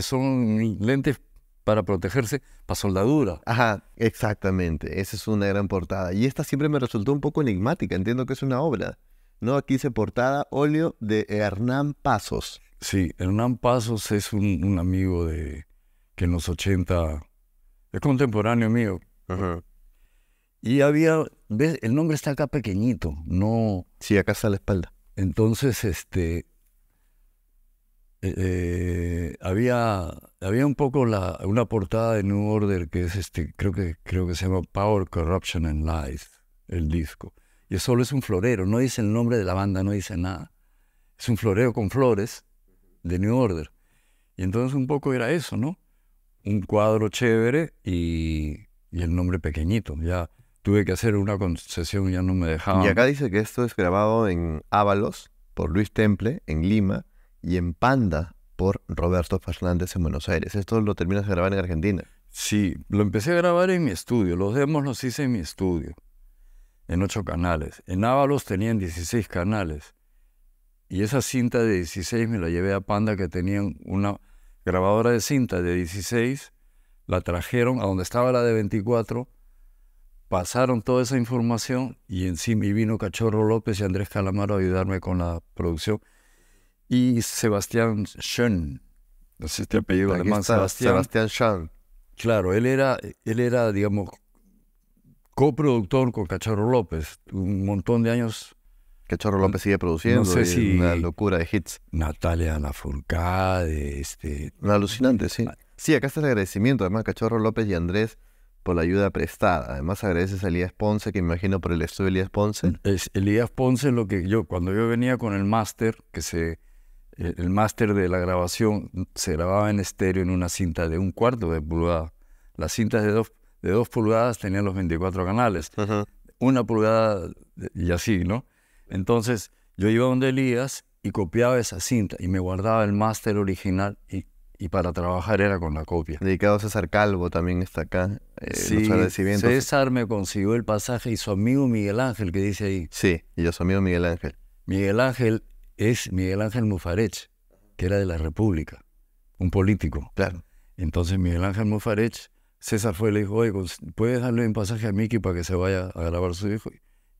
son lentes para protegerse, para soldadura. Ajá, exactamente. Esa es una gran portada.
Y esta siempre me resultó un poco enigmática. Entiendo que es una obra. ¿no? Aquí dice portada óleo de
Hernán Pasos. Sí, Hernán Pasos es un, amigo de que en los 80 es contemporáneo mío. Y había, ¿ves? El nombre está acá pequeñito, no. Sí, acá está la espalda. Entonces, este, eh, eh, había, había un poco la, una portada de New Order que es este, creo que, creo que se llama Power, Corruption and Lies, el disco. Y solo es un florero, no dice el nombre de la banda, no dice nada. Es un florero con flores de New Order. Y entonces un poco era eso, ¿no? Un cuadro chévere y, y el nombre pequeñito. Ya tuve que hacer una concesión, ya no me dejaban. Y acá
dice que esto es grabado en Ábalos por Luis Temple, en Lima y en Panda por Roberto Fernández en Buenos Aires. Esto lo terminas
de grabar en Argentina. Sí, lo empecé a grabar en mi estudio. Los demos los hice en mi estudio, en ocho canales. En Ábalos tenían 16 canales. Y esa cinta de 16 me la llevé a Panda, que tenían una grabadora de cinta de 16. La trajeron a donde estaba la de 24. Pasaron toda esa información y sí me vino Cachorro López y Andrés Calamaro a ayudarme con la producción y Sebastián Schoen. No sé este apellido alemán, Sebastián. Sebastián Claro, él era, él era, digamos, coproductor con Cachorro López, un montón de años. Cachorro López sigue produciendo, una
locura de hits. Natalia Lafourcade, este... Un alucinante, sí. Sí, acá está el agradecimiento, además, Cachorro López y Andrés por la ayuda prestada. Además, agradeces a Elías Ponce, que
me imagino por el estudio de Elías Ponce. Es Elías Ponce lo que yo, cuando yo venía con el máster, que se el máster de la grabación se grababa en estéreo en una cinta de un cuarto de pulgada. Las cintas de dos, de dos pulgadas tenían los 24 canales. Una pulgada y así, ¿no? Entonces yo iba donde Elías y copiaba esa cinta y me guardaba el máster original y, y, para trabajar era con la copia. Dedicado a César Calvo también está acá. Eh, sí, César me consiguió el pasaje y su amigo Miguel Ángel que dice ahí. Sí, y yo su amigo Miguel Ángel. Miguel Ángel es Miguel Ángel Mufarech, que era de la República, un político. Claro. Entonces Miguel Ángel Mufarech, César fue, le dijo, oye, pues, ¿puedes darle un pasaje a Miki para que se vaya a grabar su hijo?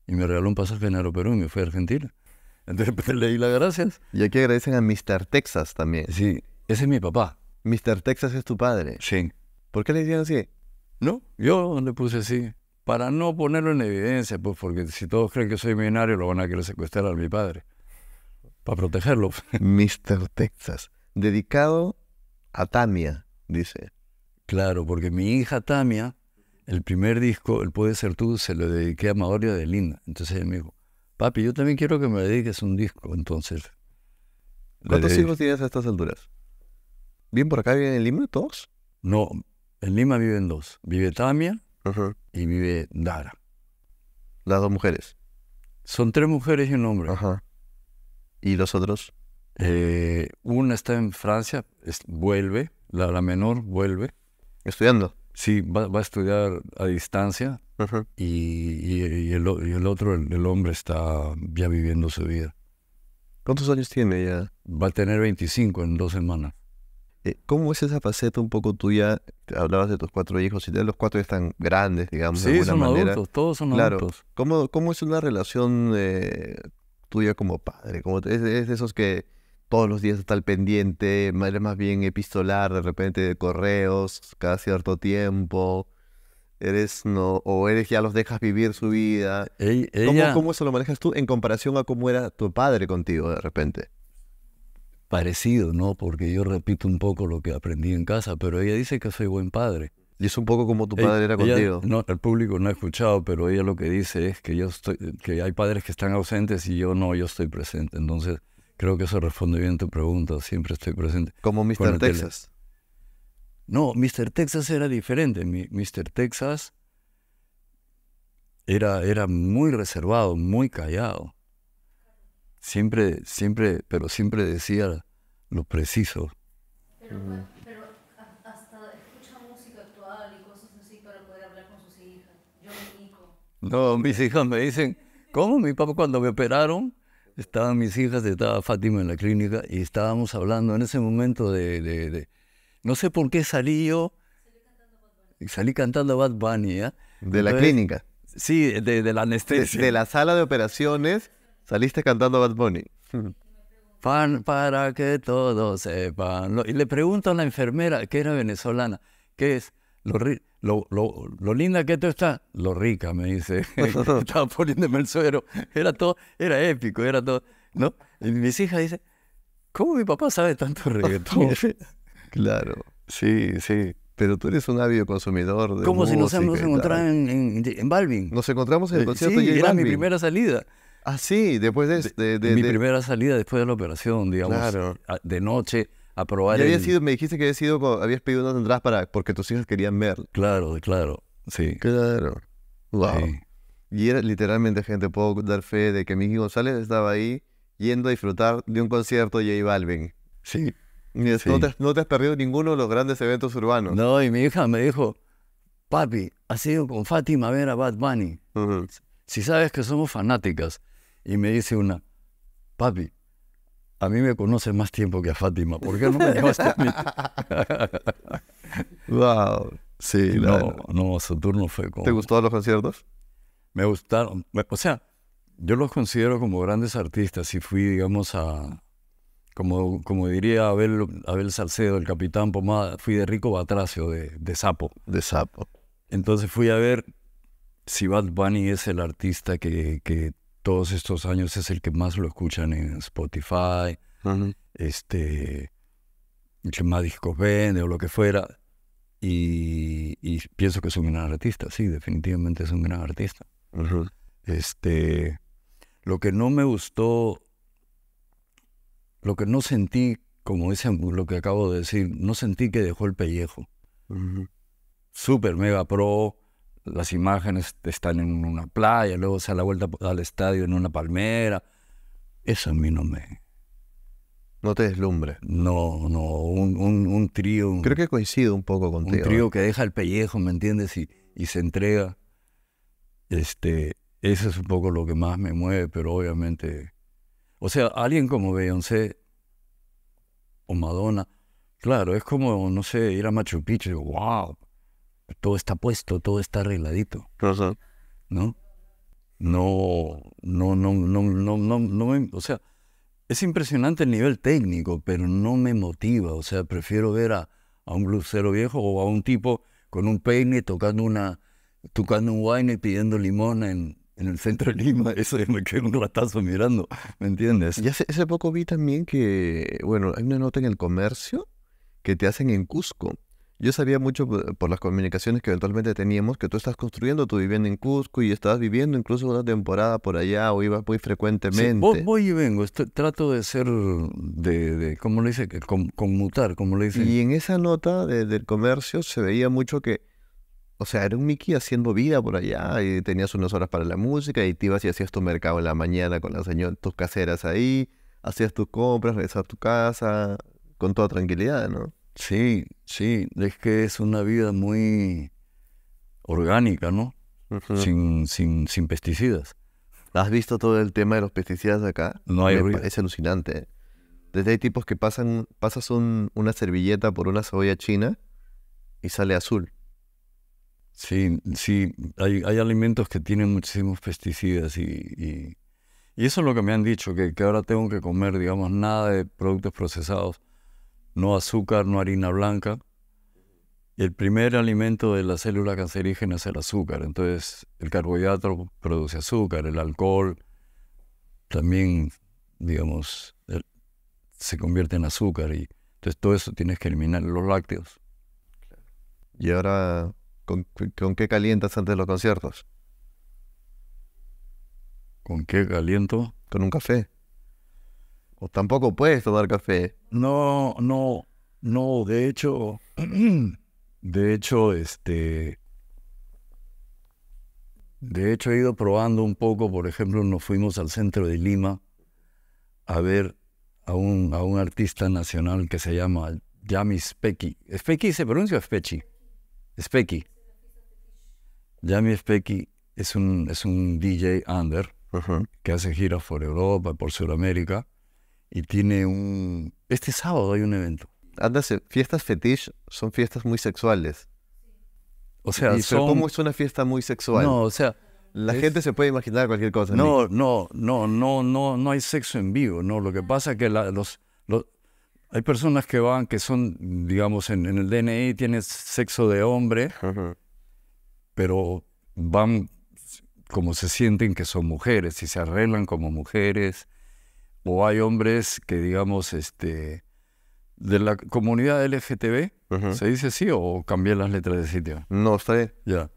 Y me regaló un pasaje en Aeroperú y me fue a Argentina. <laughs> Entonces pues, le di las gracias. Y aquí agradecen a Mr. Texas también. Sí, ese es mi papá. Mr. Texas es tu padre. Sí. ¿Por qué le hicieron así? No, yo le puse así. Para no ponerlo en evidencia, pues, porque si todos creen que soy millonario, lo van a querer secuestrar a mi padre. Para protegerlo. <laughs> Mr. Texas, dedicado a Tamia, dice. Claro, porque mi hija Tamia, el primer disco, El Puede Ser Tú, se lo dediqué a Mahoria de Lina. Entonces él me dijo, papi, yo también quiero que me dediques un disco. Entonces... ¿Cuántos hijos tienes a estas alturas? ¿Bien por acá viven en Lima todos? No, en Lima viven dos. Vive Tamia y vive Dara. Las dos mujeres. Son tres mujeres y un hombre. Ajá. ¿Y los otros? Eh, una está en Francia, vuelve, la, menor vuelve. ¿Estudiando? Sí, va, a estudiar a distancia y, el, otro, el, hombre, está ya viviendo su vida. ¿Cuántos años tiene ya? Va a tener 25 en dos semanas. Eh, ¿Cómo es esa faceta un poco
tuya? Hablabas de tus cuatro hijos y los cuatro están grandes, digamos, sí, son Adultos, todos son adultos. ¿Cómo, es una relación eh, tuya como padre? Como, es, de esos que todos los días está al pendiente, eres más bien epistolar, de repente de correos, cada cierto tiempo. Eres no, o eres ya los dejas vivir su vida.
¿Cómo, ¿Cómo
eso lo manejas tú en comparación a cómo era tu padre contigo de repente?
Parecido, ¿no? Porque yo repito un poco lo que aprendí en casa, pero ella dice que soy buen padre. Y es un poco como tu padre era contigo. no, el público no ha escuchado, pero ella lo que dice es que yo estoy, que hay padres que están ausentes y yo no, yo estoy presente. Entonces, creo que eso responde bien tu pregunta. Siempre estoy presente. Como Mr. Texas. No, Mr. Texas era diferente. Mr. Texas era, era muy reservado, muy callado. Siempre, siempre, pero siempre decía lo preciso. No, mis hijas me dicen, ¿cómo? Mi papá cuando me operaron, estaban mis hijas, estaba Fátima en la clínica y estábamos hablando en ese momento de... no sé por qué salí yo, salí cantando Bad Bunny. ¿De la clínica? Sí,
de, la anestesia. De, la sala de operaciones saliste cantando Bad Bunny.
para que todos sepan. Y le pregunto a la enfermera, que era venezolana, ¿qué es? Los, lo, lo, linda que esto está, lo rica, me dice. <laughs> <laughs> Estaba poniéndome el suero. Era todo, era épico, era todo. ¿no? Y mis hijas dicen, ¿cómo mi papá sabe tanto reggaetón?
<laughs> claro. Sí, sí. Pero tú eres un ávido consumidor de Como si nos encontramos
en, en, en, Balvin. Nos encontramos en el eh, concierto sí, era mi primera
salida. Ah, sí, después de... Este, mi primera salida después de la operación, digamos,
de noche a probar. había
me dijiste que había sido, habías pedido unas entradas para, porque tus hijas querían ver. Claro, claro. Sí. Claro. Wow. Y era literalmente, gente, puedo dar fe de que Miki González estaba ahí yendo a disfrutar de un concierto de J Balvin. Sí. No, te, has perdido ninguno de los grandes eventos urbanos.
No, y mi hija me dijo, papi, has ido con Fátima a ver a Bad Bunny. Si sabes que somos fanáticas. Y me dice una, papi, a mí me conoce más tiempo que a Fátima, ¿por qué no me llamaste a mí? wow. <laughs> Sí, no, no, Saturno fue como... ¿Te gustaron los conciertos? Me gustaron, o sea, yo los considero como grandes artistas y fui, digamos, a, como, como diría Abel, Salcedo, el capitán Pomada, fui de Rico Batracio, de, Sapo. De Sapo. Entonces fui a ver si Bad Bunny es el artista que, que todos estos años es el que más lo escuchan en Spotify, este, que más discos vende o lo que fuera. Y, pienso que es un gran artista, sí, definitivamente es un gran artista. Este, lo que no me gustó, lo que no sentí, como dicen lo que acabo de decir, no sentí que dejó el pellejo. Super mega pro, las imágenes están en una playa, luego se da la vuelta al estadio en una palmera. Eso a mí no me... No te deslumbre. No, no, un, trío... Creo que coincido un poco contigo. Un trío ¿eh? que deja el pellejo, ¿me entiendes? Y, y se entrega. Este, eso es un poco lo que más me mueve, pero obviamente... O sea, alguien como Beyoncé o Madonna, claro, es como, no sé, ir a Machu Picchu, wow, todo está puesto, todo está arregladito. ¿No? No, no, no, no, no, no, no o sea, es impresionante el nivel técnico, pero no me motiva, o sea, prefiero ver a, a un blusero viejo o a un tipo con un peine tocando una, tocando un wine y pidiendo limón en, en el centro de Lima, <laughs> eso me quedé un ratazo mirando, ¿me entiendes? Y hace, hace poco vi también
que, bueno, hay una nota en el comercio que te hacen en Cusco yo sabía mucho por las comunicaciones que eventualmente teníamos que tú estás construyendo tu vivienda en Cusco y estabas viviendo incluso una temporada por allá o ibas muy frecuentemente.
voy, y vengo, trato de ser, de, ¿cómo le dice? conmutar, como le dice. Y en esa nota del comercio
se veía mucho que, o sea, era un Mickey haciendo vida por allá y tenías unas horas para la música y te ibas y hacías tu mercado en la mañana con las tus caseras ahí, hacías tus compras,
regresabas a tu casa con toda tranquilidad, ¿no? Sí, sí, es que es una vida muy orgánica, ¿no? sin, sin, sin, pesticidas. ¿Has visto todo el tema de los pesticidas acá? No hay Es alucinante. ¿eh?
Desde hay tipos que pasan, pasas una servilleta por una cebolla china
y sale azul. Sí, sí, hay, hay alimentos que tienen muchísimos pesticidas y, y, eso es lo que me han dicho, que, que ahora tengo que comer, digamos, nada de productos procesados no azúcar, no harina blanca. El primer alimento de la célula cancerígena es el azúcar, entonces el carbohidrato produce azúcar, el alcohol también, digamos, se convierte en azúcar y entonces todo eso tienes que eliminar los lácteos.
Y ahora, ¿con, con qué calientas antes de los conciertos? ¿Con qué caliento? Con un café o tampoco
puedes tomar café. No, no, no, de hecho, <clears throat> de hecho, este, de hecho he ido probando un poco, por ejemplo, nos fuimos al centro de Lima a ver a un, a un artista nacional que se llama Yami Specky, Specky, se pronuncia Specky? Specky. Yami Specky es un, es un DJ under que hace giras por Europa, por Sudamérica y tiene un... Este sábado hay un evento. ándase fiestas fetish son fiestas muy sexuales. O sea, son... ¿cómo es
una fiesta muy sexual? No,
o sea... La gente
se puede imaginar cualquier cosa. No,
no, no, no, no, no hay sexo en vivo. No, lo que pasa es que los, hay personas que van, que son, digamos, en, el DNI tienes sexo de hombre, pero van como se sienten que son mujeres y se arreglan como mujeres o hay hombres que, digamos, este, de la comunidad LGTB, ¿se dice sí o cambié las letras de sitio? No, está bien. Ya.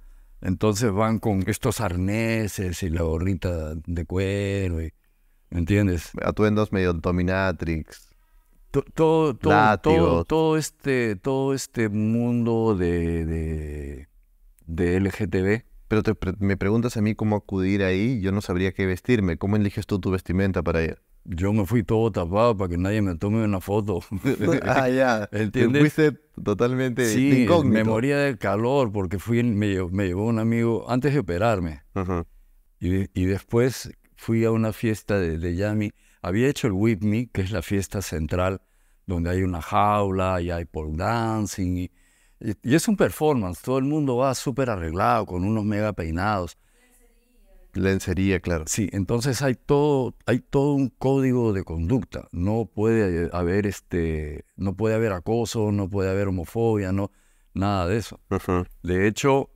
Entonces van con estos arneses y la gorrita de cuero, ¿me entiendes? Atuendos medio dominatrix. todo, todo, todo, este, todo este mundo
de, LGTB. Pero me preguntas a mí cómo acudir ahí, yo no sabría qué vestirme. ¿Cómo eliges tú tu vestimenta para ir? yo me fui todo tapado para que
nadie me tome una foto. <laughs> ah, ya. <laughs> ¿Entiendes? Fuiste
totalmente sí, incógnito. me moría
de calor porque fui, me, llevó, un amigo antes de operarme. y, y, después fui a una fiesta de, Yami. Había hecho el With Me, que es la fiesta central, donde hay una jaula y hay pole dancing. y, y es un performance. Todo el mundo va súper arreglado, con unos mega peinados. Lencería, claro. Sí, entonces hay todo, hay todo un código de conducta. No puede eh, haber este, no puede haber acoso, no puede haber homofobia, no, nada de eso. De hecho,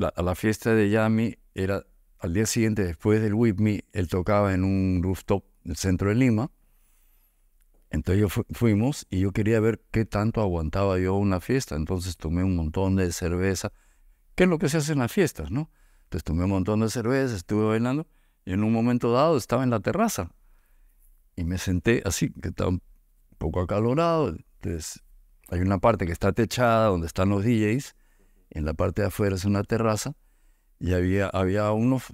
a la fiesta de Yami era al día siguiente, después del With Me, él tocaba en un rooftop del centro de Lima. Entonces yo fuimos y yo quería ver qué tanto aguantaba yo una fiesta. Entonces tomé un montón de cerveza, que es lo que se hace en las fiestas, ¿no? Entonces pues, tomé un montón de cerveza, estuve bailando y en un momento dado estaba en la terraza y me senté así, que estaba un poco acalorado. Entonces hay una parte que está techada donde están los DJs, en la parte de afuera es una terraza y había, había unos,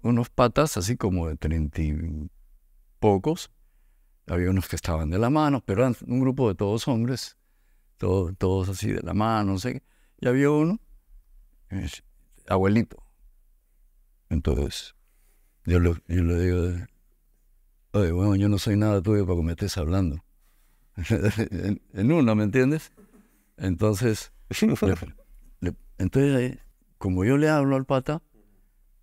unos patas así como de treinta y pocos. Había unos que estaban de la mano, pero eran un grupo de todos hombres, todos, todos así de la mano, sé Y había uno, eh, abuelito, entonces, Yo, le digo, oye, bueno, yo no soy nada tuyo para que me estés hablando. <laughs> en, uno, una, ¿me entiendes? Entonces, entonces, eh, como yo le hablo al pata,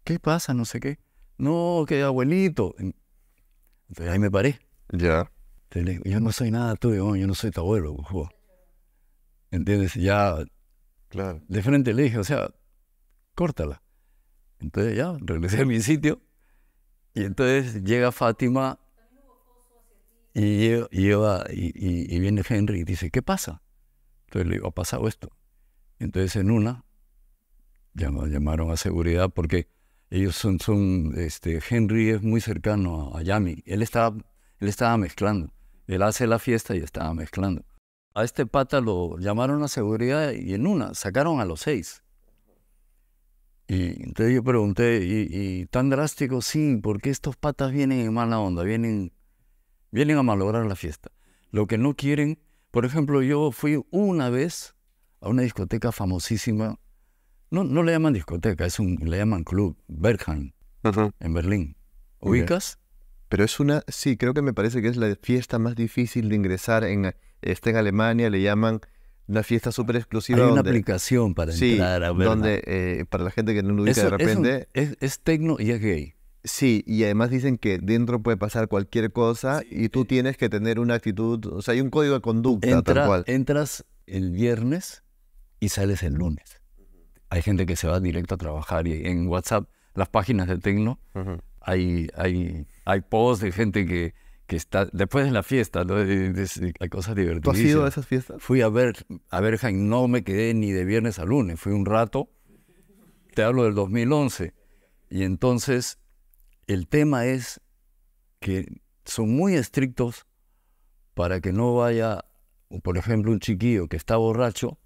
¿qué pasa? No sé qué. No, que abuelito. Entonces ahí me paré. Ya. yo no soy nada tuyo, yo no soy tu abuelo. ¿Entiendes? Ya. Claro. De frente le dije, o sea, córtala. Entonces ya, regresé a mi sitio y entonces llega Fátima y, lleva, y, viene Henry y dice, ¿qué pasa? Entonces le digo, ha pasado esto. Entonces en una llamaron, llamaron a seguridad porque ellos son, son este, Henry es muy cercano a Yami. Él estaba, él estaba mezclando. Él hace la fiesta y estaba mezclando. A este pata lo llamaron a seguridad y en una sacaron a los seis. Y entonces yo pregunté, ¿y, tan drástico? Sí, porque estos patas vienen en mala onda, vienen, vienen a malograr la fiesta. Lo que no quieren, por ejemplo, yo fui una vez a una discoteca famosísima, no, no le llaman discoteca, es un, le llaman club, Berghain, en Berlín. ¿Ubicas? Pero es una, sí, creo que me parece que es la fiesta
más difícil de ingresar en, está en Alemania, le llaman una fiesta súper exclusiva. Hay una
aplicación para entrar a ver. Donde,
eh, para la gente que no lo ubica de repente. Es, tecno y es gay. Sí, y además dicen que dentro puede pasar cualquier cosa y tú tienes que tener una actitud, o sea, hay un código de conducta tal cual.
Entras el viernes y sales el lunes. Hay gente que se va directo a trabajar y en WhatsApp, las páginas de Tecno, hay, hay, hay posts de gente que, que está después de la fiesta, hay cosas divertidas. ¿Tú has ido a esas fiestas? Fui a ver a jaime, no me quedé ni de viernes a lunes, fui un rato. Te hablo del 2011 y entonces el tema es que son muy estrictos para que no vaya, por ejemplo, un chiquillo que está borracho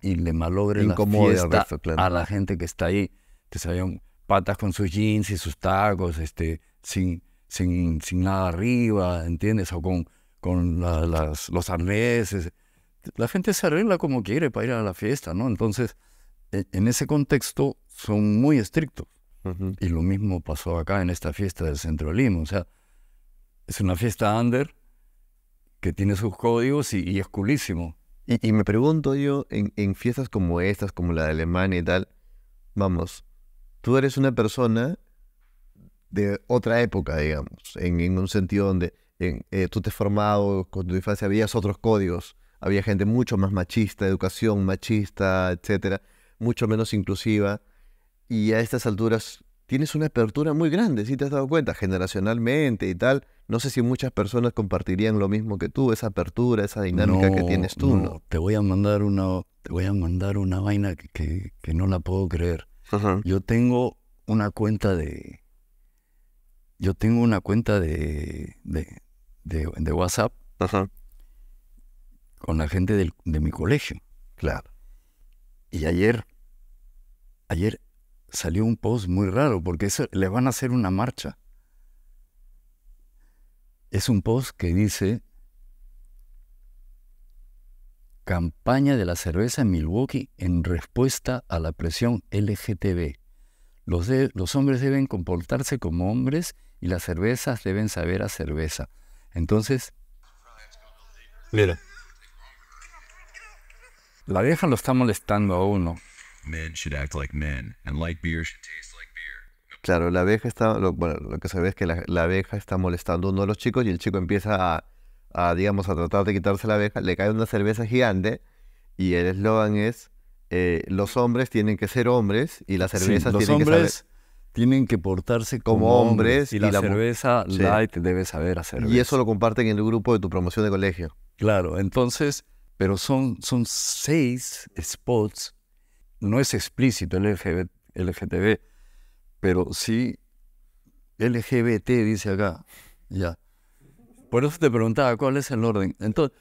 y le malogre la fiesta a, la gente que está ahí. Te salían patas con sus jeans y sus tacos, este, sin sin, sin nada arriba, ¿entiendes? O con, con las, los arneses. La gente se arregla como quiere para ir a la fiesta, ¿no? Entonces, e, en ese contexto son muy estrictos. Y lo mismo pasó acá en esta fiesta del centro de Lima. O sea, es una fiesta under que tiene sus códigos y, es culísimo. Y, me pregunto yo, en, en fiestas
como estas, como la de Alemania y tal, vamos, tú eres una persona de otra época, digamos, en, un sentido donde eh, tú te has formado con tu infancia, habías otros códigos, había gente mucho más machista, educación machista, etcétera, mucho menos inclusiva, y a estas alturas tienes una apertura muy grande, si te has dado cuenta, generacionalmente y tal. No sé si muchas personas compartirían lo mismo que tú, esa apertura, esa dinámica que tienes tú. No.
te voy a mandar una, te voy a mandar una vaina que, no la puedo creer. Yo tengo una cuenta de, yo tengo una cuenta de, WhatsApp con la gente de mi colegio. Claro. Y ayer, ayer salió un post muy raro porque le van a hacer una marcha. Es un post que dice campaña de la cerveza en Milwaukee en respuesta a la presión LGTB. Los, de, los hombres deben comportarse como hombres y las cervezas deben saber a cerveza. Entonces, mira, la abeja lo está molestando a uno. Claro, la
abeja está, bueno, lo que se ve es que la, abeja está molestando a uno de los chicos y el chico empieza a, digamos, a tratar de quitarse la abeja, le cae una cerveza gigante y el eslogan es, eh, los hombres tienen que ser hombres y las cervezas tienen hombres... que
saber tienen que portarse como, hombres. Y, la, cerveza light debe saber
hacer Y eso lo comparten en el grupo de tu
promoción de colegio. Claro, entonces, pero son, son seis spots. No es explícito el LGBT, LGTB, pero sí LGBT dice acá. Ya. Por eso te preguntaba cuál es el orden. Entonces,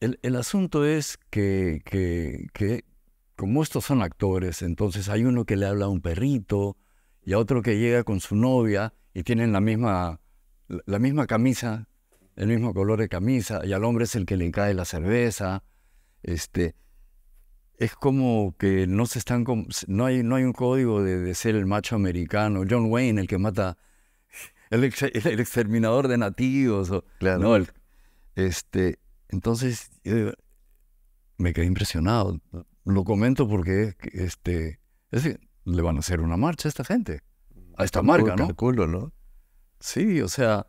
el, asunto es que, que como estos son actores, entonces hay uno que le habla a un perrito, y a otro que llega con su novia y tienen la misma, la misma camisa, el mismo color de camisa, y al hombre es el que le cae la cerveza. Este, es como que no se están no hay no hay un código de, ser el macho americano John Wayne el que mata <laughs> el, exterminador de nativos o, este entonces me quedé impresionado lo comento porque este es, le van a hacer una marcha a esta gente, a esta marca, ¿no? Calculo, ¿no? Sí, o sea,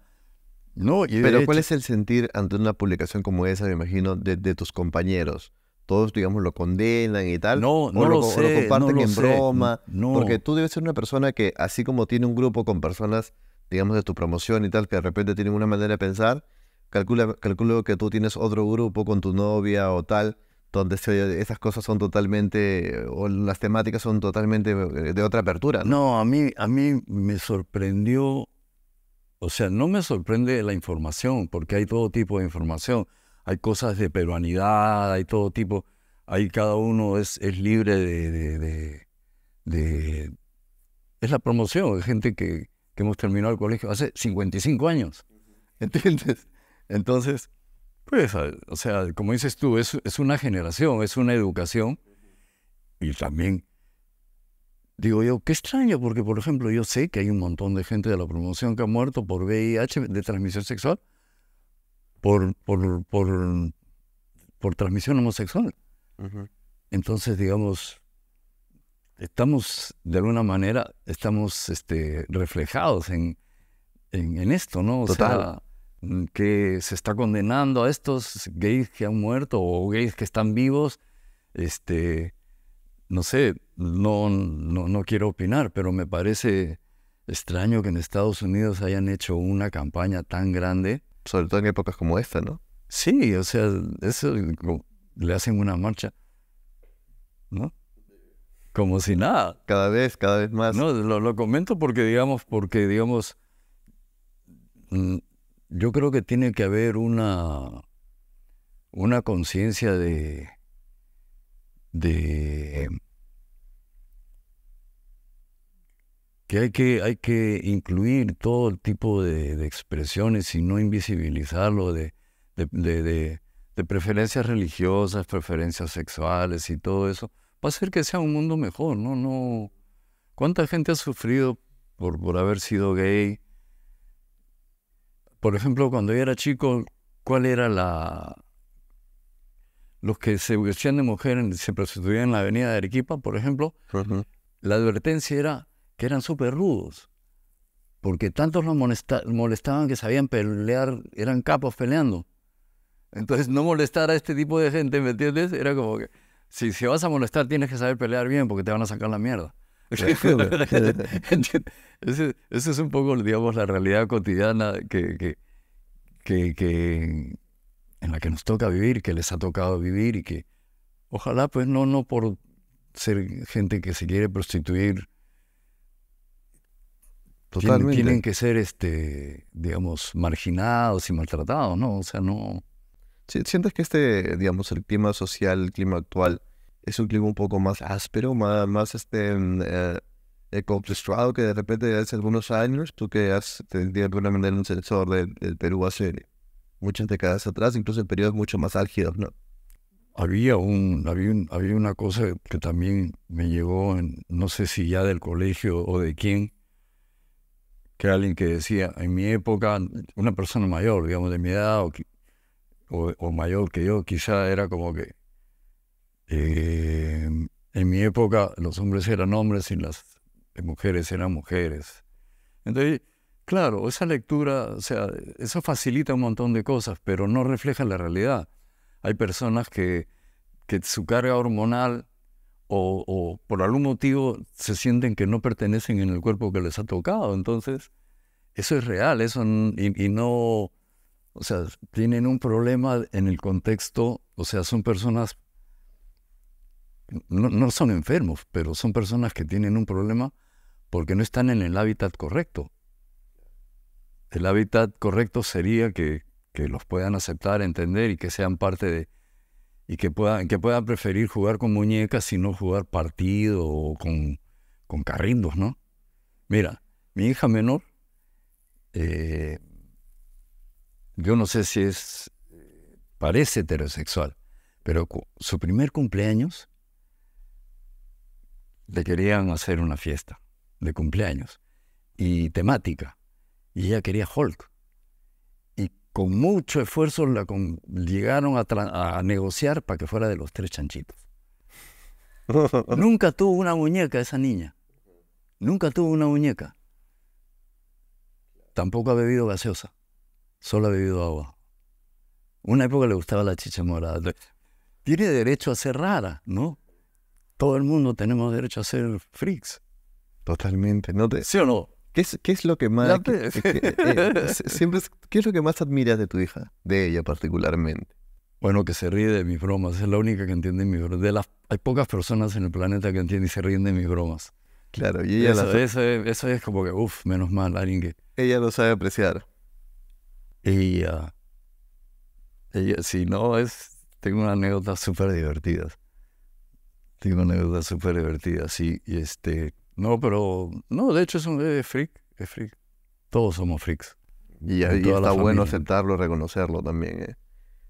no. Pero ¿cuál es el sentir
ante una publicación como esa, me imagino, de, tus compañeros? Todos, digamos, lo condenan y tal. No, no lo, sé, lo no broma. Porque tú debes ser una persona que, así como tiene un grupo con personas, digamos, de tu promoción y tal, que de repente tienen una manera de pensar, calcula, calculo que tú tienes otro grupo con tu novia o tal, donde esas cosas son
totalmente, o las temáticas son totalmente eh, de otra apertura. No, a, mí, a mí me sorprendió, o sea, no me sorprende la información, porque hay todo tipo de información. Hay cosas de peruanidad, hay todo tipo, ahí cada uno es, es libre de, Es la promoción, de gente que, que hemos terminado el colegio hace 55 años, <laughs> ¿entiendes? Entonces pues, o sea, como dices tú, es, una generación, es una educación. Y también, digo yo, qué extraño, porque por ejemplo, yo sé que hay un montón de gente de la promoción que ha muerto por VIH de transmisión sexual, por, por, por, transmisión homosexual. Entonces, digamos, estamos, de alguna manera, estamos este, reflejados en, esto, ¿no? O sea, Mm, que se está condenando a estos gays que han muerto o gays que están vivos, este, no sé, no, no, quiero opinar, pero me parece extraño que en Estados Unidos hayan hecho una campaña tan grande. Sobre todo en épocas como esta, ¿no? Sí, o sea, eso le hacen una marcha, ¿no? Como si nada. Cada vez, cada vez más. No, lo, lo comento porque digamos, porque digamos, mm, yo creo que tiene que haber una, una conciencia de, que hay que, hay que incluir todo el tipo de, expresiones y no invisibilizarlo de, preferencias religiosas, preferencias sexuales y todo eso, va a hacer que sea un mundo mejor, ¿no? no ¿Cuánta gente ha sufrido por, por haber sido gay? Por ejemplo, cuando yo era chico, ¿cuál era la... Los que se vestían de mujer se prostituían en la avenida de Arequipa, por ejemplo, la advertencia era que eran súper rudos, porque tantos los molestaban que sabían pelear, eran capos peleando. Entonces, no molestar a este tipo de gente, ¿me entiendes? Era como que, si, se vas a molestar, tienes que saber pelear bien, porque te van a sacar la mierda. <laughs> ese, es un poco, digamos, la realidad cotidiana en la que nos toca vivir, que les ha tocado vivir y que ojalá pues no, no por ser gente que se quiere prostituir, Totalmente. Tienen que ser, este, digamos, marginados y maltratados, ¿no? O sea,
no... ¿Sientes que este, digamos, el clima social, el clima actual, es un clima un poco más áspero, más, más este, mm, eh, que de repente hace algunos años, tú que has tenido alguna manera un sensor del, Perú hace muchas décadas
atrás, incluso en periodos mucho más álgidos, ¿no? Había, un, había, una cosa que también me llegó, no sé si ya del colegio o de quién, que alguien que decía, en mi época, una persona mayor, digamos, de mi edad o mayor que yo, quizá era como que Em, en mi época los hombres eran hombres y las mujeres eran mujeres. Entonces, claro, esa lectura, o sea, eso facilita un montón de cosas, pero no refleja la realidad. Hay personas que, que su carga hormonal o, por algún motivo se sienten que no pertenecen en el cuerpo que les ha tocado. Entonces, eso es real, eso y, y no, o sea, tienen un problema en el contexto, o sea, son personas no, son enfermos, pero son personas que tienen un problema porque no están en el hábitat correcto. El hábitat correcto sería que, los puedan aceptar, entender y que sean parte de... y que puedan, que puedan preferir jugar con muñecas y no jugar partido o con, con ¿no? Mira, mi hija menor, eh, yo no sé si es, eh, parece heterosexual, pero su primer cumpleaños le querían hacer una fiesta de cumpleaños y temática. Y ella quería Hulk. Y con mucho esfuerzo la llegaron a negociar para que fuera de los tres chanchitos. <laughs> Nunca tuvo una muñeca esa niña. Nunca tuvo una muñeca. Tampoco ha bebido gaseosa. Solo ha bebido agua. Una época le gustaba la chicha morada. Tiene derecho a ser rara, ¿no? todo el mundo tenemos derecho a ser freaks. Totalmente. No te... ¿Sí o no? ¿Qué
es, lo que más... Eh, eh, siempre, ¿Qué es lo que más admiras de tu hija? De ella
particularmente. Bueno, que se ríe de mis bromas. Es la única que entiende mis bromas. De las, hay pocas personas en el planeta que entienden y se ríen de mis bromas. Claro, y ella eso, es, como que, uff, menos mal, alguien que... Ella lo sabe apreciar. Ella... Ella, si no, es... Tengo unas anécdotas súper divertidas tengo una deuda súper divertida, sí. Y este, no, pero, no, de hecho es un eh, freak, es freak. Todos somos freaks. Y, está bueno aceptarlo, reconocerlo también. Eh.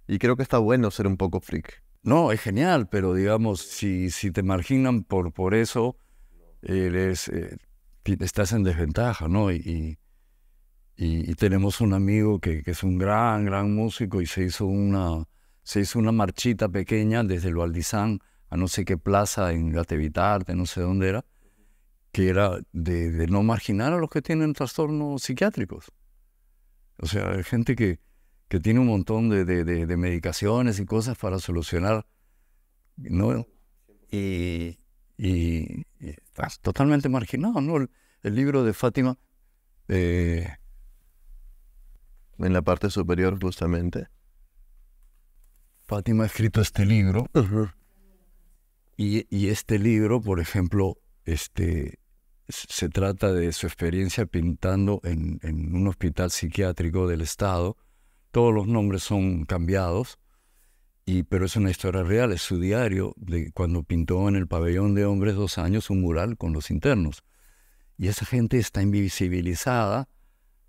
Y creo que está bueno ser un poco freak. No, es genial, pero digamos, si, si te marginan por, por eso, eres, eh, estás en desventaja, ¿no? Y, y, tenemos un amigo que, es un gran, gran músico y se hizo una, se hizo una marchita pequeña desde el Valdizán a no sé qué plaza en Gatevitarte, no sé dónde era, que era de, no marginar a los que tienen trastornos psiquiátricos. O sea, hay gente que, que tiene un montón de, de, medicaciones y cosas para solucionar, ¿no? Y, y, estás totalmente marginado, ¿no? El, libro de Fátima... Eh, en la parte superior justamente. Fátima ha escrito este libro. Y, este libro, por ejemplo, este, se trata de su experiencia pintando en, un hospital psiquiátrico del Estado. Todos los nombres son cambiados, y, pero es una historia real, es su diario de cuando pintó en el pabellón de hombres dos años un mural con los internos. Y esa gente está invisibilizada,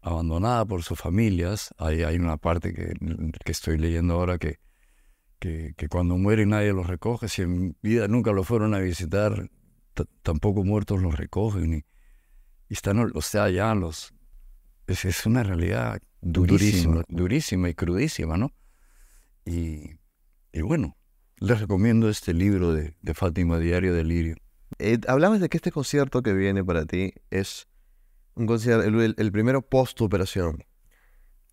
abandonada por sus familias. Hay, hay una parte que estoy leyendo ahora que, que, cuando muere nadie los recoge, si en vida nunca lo fueron a visitar, tampoco muertos los recogen. Y, están, o sea, los... Es, es una realidad durísima, durísima, y crudísima, ¿no? Y, y, bueno, les recomiendo este libro de, de Fátima,
Diario de Lirio. Eh, hablamos de que este concierto que viene para ti es un concierto, el, el primero post-operación.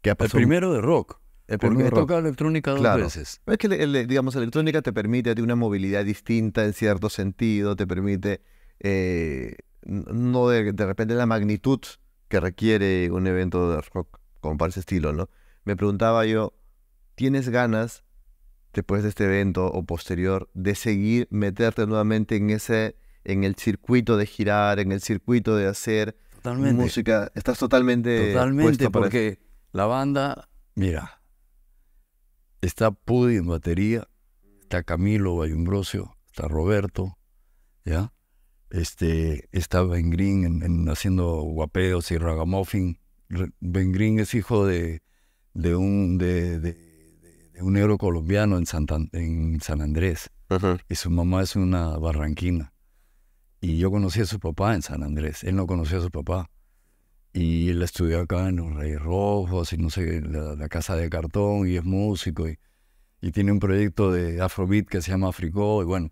El primero de rock. El eh, toca electrónica dos veces. Es que, digamos, electrónica te permite una movilidad distinta en cierto sentido, te permite eh, no de, de, repente la magnitud que requiere un evento de rock como para ese estilo, ¿no? Me preguntaba yo, ¿tienes ganas, después de este evento o posterior, de seguir meterte nuevamente en ese, en el circuito de girar, en el circuito de hacer música? Estás totalmente... Totalmente, porque la banda,
mira está Pudi en batería, está Camilo Bayumbrosio, está Roberto, ¿ya? Este, está Ben Green en, haciendo guapeos y ragamuffin. Ben Green es hijo de, de un, de, un negro colombiano en, San Andrés. Y su mamá es una barranquina. Y yo conocí a su papá en San Andrés. Él no conocía a su papá. Y él estudió acá en los Reyes Rojos y no sé, la, Casa de Cartón y es músico y, y, tiene un proyecto de Afrobeat que se llama Africó y bueno.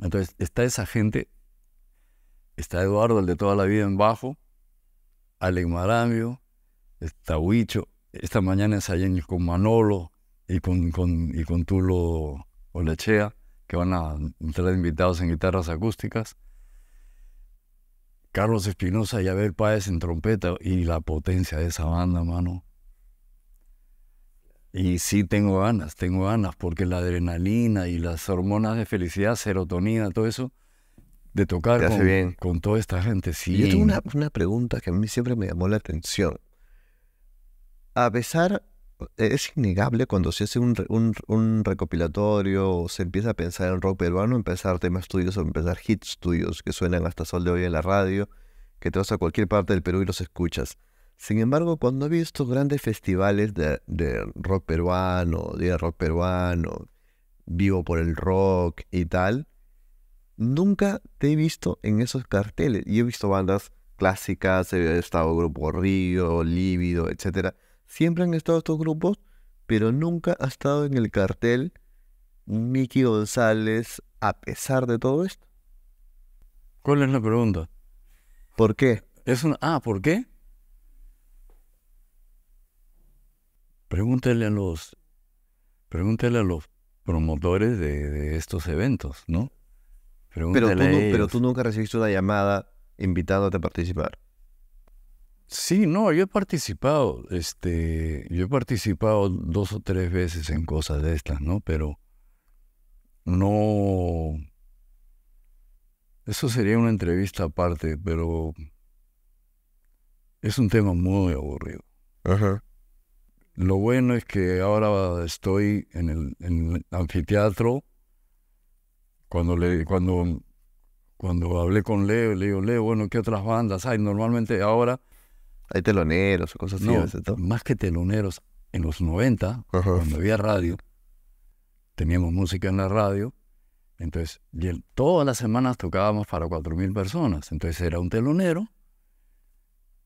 Entonces está esa gente, está Eduardo, el de toda la vida en bajo, Alec Marambio, está Huicho, esta mañana ensayé con Manolo y con, con, y con Tulo Olechea, que van a entrar invitados en guitarras acústicas. Carlos Espinosa y Abel Páez en trompeta y la potencia de esa banda, mano. Y sí tengo ganas, tengo ganas, porque la adrenalina y las hormonas de felicidad, serotonina, todo eso, de tocar con, toda esta gente. Sí. Yo tengo una, una pregunta que a mí siempre me
llamó la atención. A pesar es innegable cuando se hace un, recopilatorio o se empieza a pensar en rock peruano, empezar temas tuyos o empezar hits tuyos que suenan hasta sol de hoy en la radio, que te vas a cualquier parte del Perú y los escuchas. Sin embargo, cuando he visto grandes festivales de, rock peruano, día rock peruano, vivo por el rock y tal, nunca te he visto en esos carteles. Y he visto bandas clásicas, he estado Grupo Río, Lívido, etcétera Siempre han estado estos grupos, pero nunca ha estado en el cartel Miki González a pesar de todo esto.
¿Cuál es la pregunta? ¿Por qué? Es Ah, ¿por qué? Pregúntele a los, pregúntele a los promotores de, estos eventos, ¿no? pero tú, pero tú nunca recibiste una llamada invitándote a participar. Sí, no, yo he participado, este, yo he participado dos o tres veces en cosas de estas, ¿no? Pero no, eso sería una entrevista aparte, pero es un tema muy aburrido. Ajá. Lo bueno es que ahora estoy en el, anfiteatro. Cuando, le, cuando, cuando hablé con Leo, le digo, Leo, bueno, ¿qué otras bandas hay? Normalmente ahora hay teloneros cosas así. más que teloneros, en los 90, cuando había radio, teníamos música en la radio, entonces todas las semanas tocábamos para 4.000 personas. Entonces era un telonero,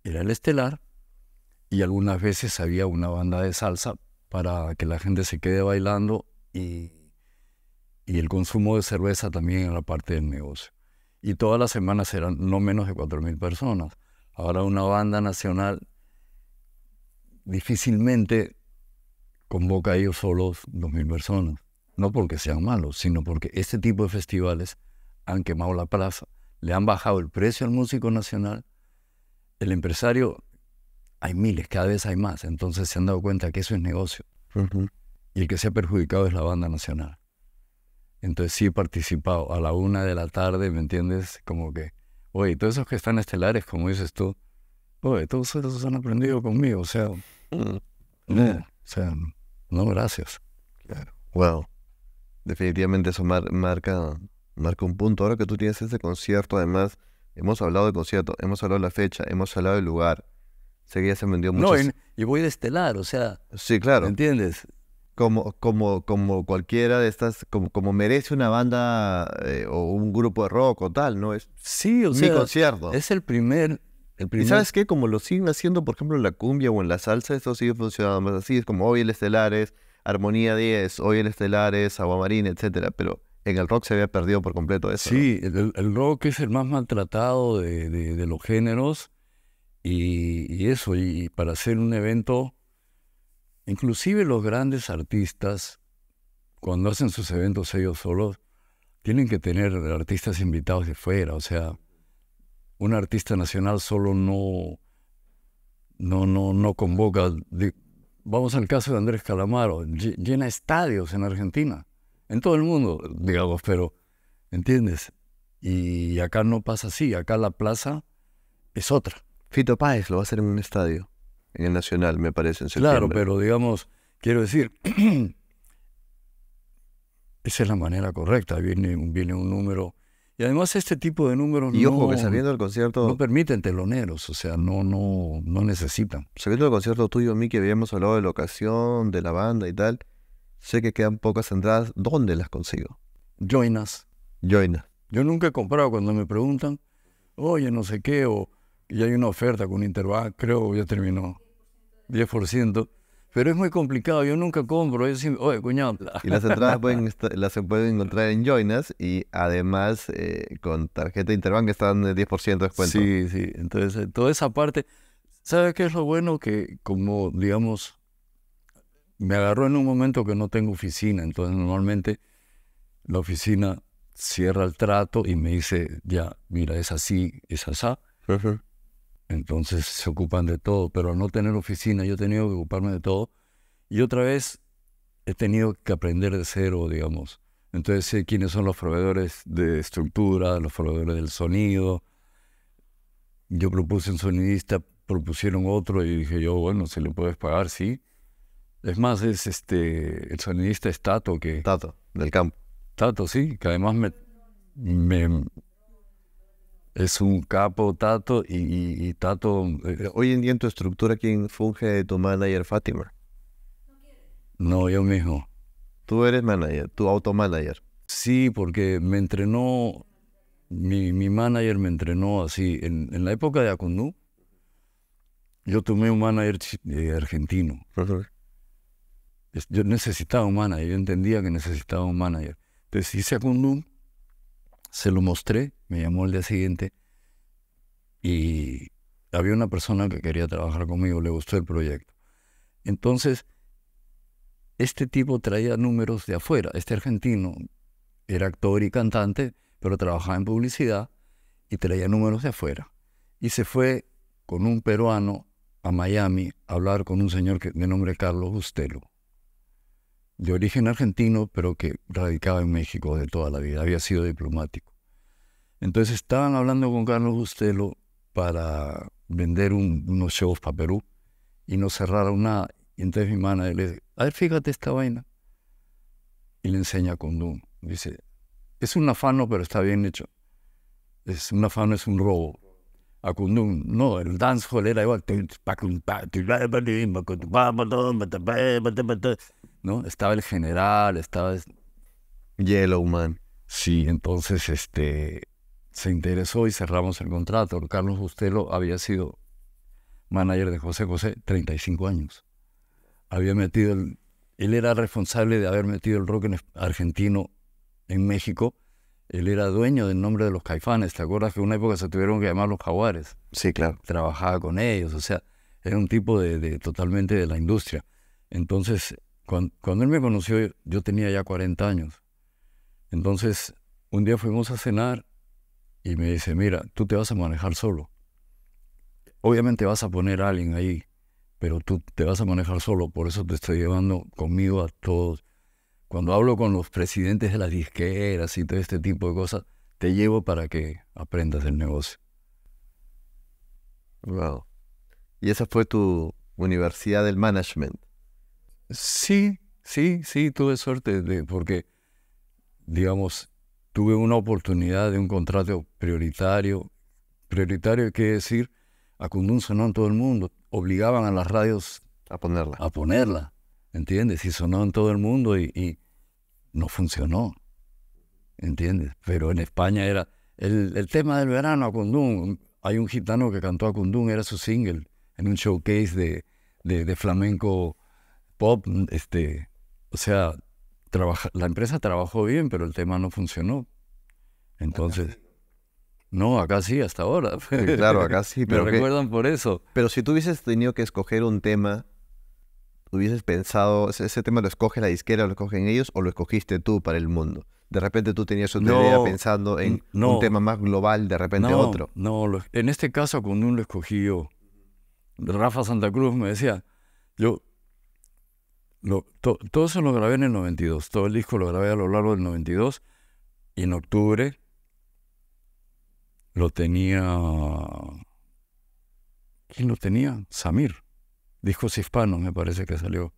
era el estelar, y algunas veces había una banda de salsa para que la gente se quede bailando y, y el consumo de cerveza también era parte del negocio. Y todas las semanas eran no menos de 4.000 personas. Ahora una banda nacional difícilmente convoca a ellos solos 2.000 personas. No porque sean malos, sino porque este tipo de festivales han quemado la plaza, le han bajado el precio al músico nacional. El empresario, hay miles, cada vez hay más, entonces se han dado cuenta que eso es negocio. Y el que se ha perjudicado es la banda nacional. Entonces sí he participado a la una de la tarde, ¿me entiendes? Como que Oye, todos esos que están estelares, como dices tú, oye, todos esos han aprendido conmigo, o sea, mm. Mm. o sea no, gracias. Claro.
Wow. Definitivamente eso marca, marca un punto. Ahora que tú tienes ese concierto, además, hemos hablado de concierto, hemos hablado de la fecha, hemos hablado del lugar. Seguía se vendió mucho. No,
y voy de estelar, o sea.
Sí, claro. ¿Entiendes? como, como, como cualquiera de estas, como, como merece una banda eh, o un grupo de rock o tal, ¿no?
sí, o mi concierto.
Es el primer, el primer... ¿Y sabes qué? Como lo siguen haciendo, por ejemplo, en la cumbia o en la salsa, eso sigue funcionando más así. Es como hoy el Estelares, Armonía 10, hoy el Estelares, marina etcétera, pero... En el rock se había perdido por completo eso. Sí,
el, el, rock es el más maltratado de, los géneros y, eso, y para hacer un evento Inclusive los grandes artistas, cuando hacen sus eventos ellos solos, tienen que tener artistas invitados de fuera. O sea, un artista nacional solo no, no, no, no convoca. Vamos al caso de Andrés Calamaro, llena estadios en Argentina, en todo el mundo, digamos, pero, ¿entiendes? Y acá no pasa así, acá la plaza es otra. Fito Páez lo va a hacer en un estadio en el Nacional, me parece, en Claro, pero digamos, quiero decir, <clears throat> esa es la manera correcta, viene, viene un número. Y además este tipo de números y ojo, que sabiendo el concierto, no permiten teloneros, o sea, no, no, no necesitan.
Sabiendo el concierto tuyo, que habíamos hablado de la ocasión, de la banda y tal,
sé que quedan pocas entradas, ¿dónde las consigo? Joinas. Us. Yo nunca he comprado cuando me preguntan, oye, no sé qué, o y hay una oferta con Interbank, creo ya terminó, 10%, pero es muy complicado, yo nunca compro, oye, <laughs> Y las entradas pueden
las pueden encontrar en Joinas y además
eh, con tarjeta Interbank están de 10% de descuento. Sí, sí, entonces eh, toda esa parte, ¿sabes qué es lo bueno? Que como, digamos, me agarró en un momento que no tengo oficina, entonces normalmente la oficina cierra el trato y me dice, ya, mira, es así, es asá. Entonces se ocupan de todo, pero al no tener oficina yo he tenido que ocuparme de todo. Y otra vez he tenido que aprender de cero, digamos. Entonces sé quiénes son los proveedores de estructura, los proveedores del sonido. Yo propuse un sonidista, propusieron otro y dije yo, bueno, si le puedes pagar, sí. Es más, es este, el sonidista es Tato que... Tato, del campo. Tato, sí, que además me, me es un capo Tato y, Tato... Eh, hoy en día
en tu estructura, ¿quién funge de tu manager, Fátima?
No, yo mismo. Tú eres manager, tu auto-manager? Sí, porque me entrenó, mi, manager me entrenó así. En, la época de Acundú, yo tomé un manager eh, argentino. Yo necesitaba un manager, yo entendía que necesitaba un manager. Entonces hice Acundú se lo mostré, me llamó el día siguiente y había una persona que quería trabajar conmigo, le gustó el proyecto. Entonces, este tipo traía números de afuera. Este argentino era actor y cantante, pero trabajaba en publicidad y traía números de afuera. Y se fue con un peruano a Miami a hablar con un señor que, de nombre Carlos Bustelo de origen argentino, pero que radicaba en México de toda la vida, había sido diplomático. Entonces estaban hablando con Carlos Bustelo para vender unos shows para Perú y no cerraron nada. Y entonces mi hermana le dice, a ver, fíjate esta vaina. Y le enseña a Kundun. Dice, es un afano, pero está bien hecho. Es un afano, es un robo. A Kundun, no, el dancehall era igual. ¿no? Estaba el general, estaba... Yellowman. Sí, entonces este, se interesó y cerramos el contrato. Carlos Bustelo había sido manager de José José 35 años. Había metido él era responsable de haber metido el rock en argentino en México. Él era dueño del nombre de los caifanes. ¿Te acuerdas que en una época se tuvieron que llamar los jaguares? Sí, claro. Trabajaba con ellos, o sea, era un tipo de totalmente de la industria. Entonces, cuando, él me conoció, yo tenía ya 40 años. Entonces, un día fuimos a cenar y me dice, mira, tú te vas a manejar solo. Obviamente vas a poner a alguien ahí, pero tú te vas a manejar solo, por eso te estoy llevando conmigo a todos. Cuando hablo con los presidentes de las disqueras y todo este tipo de cosas, te llevo para que aprendas el negocio. Wow. Y esa fue tu universidad del management. Sí, sí, sí, tuve suerte de, porque, digamos, tuve una oportunidad de un contrato prioritario. Prioritario quiere decir, a Kundun sonó en todo el mundo. Obligaban a las radios a ponerla. A ponerla, ¿entiendes? Y sonó en todo el mundo y, no funcionó, ¿entiendes? Pero en España era el, tema del verano a Kundun. Hay un gitano que cantó a Kundun, era su single, en un showcase de flamenco pop, mm, este, o sea, la empresa trabajó bien, pero el tema no funcionó. Entonces, no, acá sí, hasta ahora. claro, acá sí. <laughs> Pero Me recuerdan por eso. Pero si tú
hubieses tenido que escoger un tema, hubieses pensado, ese, tema lo escoge la disquera, lo escogen ellos, o lo escogiste tú para el mundo. De repente tú tenías una idea pensando en un tema
más global, de repente otro. No, en este caso, cuando uno lo escogió, Rafa Santa Cruz me decía, yo, todo eso lo grabé en el 92, todo el disco lo grabé a lo largo del 92 y en octubre lo tenía... ¿Quién lo tenía? Samir. Discos hispanos me parece que salió.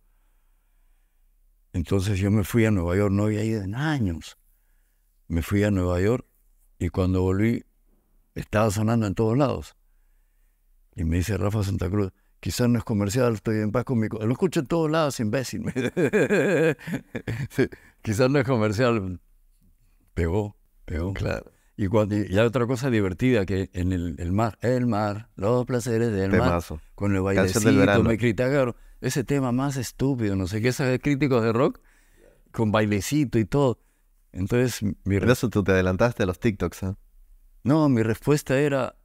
Entonces yo me fui a Nueva York, no había ido en años. Me fui a Nueva York y cuando volví estaba sonando en todos lados. Y me dice Rafa Santa Cruz, quizás no es comercial, estoy en paz con mi... Lo escucho en todos lados, imbécil. <laughs> quizás no es comercial. Pegó, pegó. Claro. Y, hay otra cosa divertida que en el, mar, el mar, los placeres del mar, con el bailecito, me criticaron, ese tema más estúpido, no sé qué, esos críticos de rock, con bailecito y todo. Entonces, mi Por eso tú te adelantaste a los TikToks, ¿eh? No, mi respuesta era,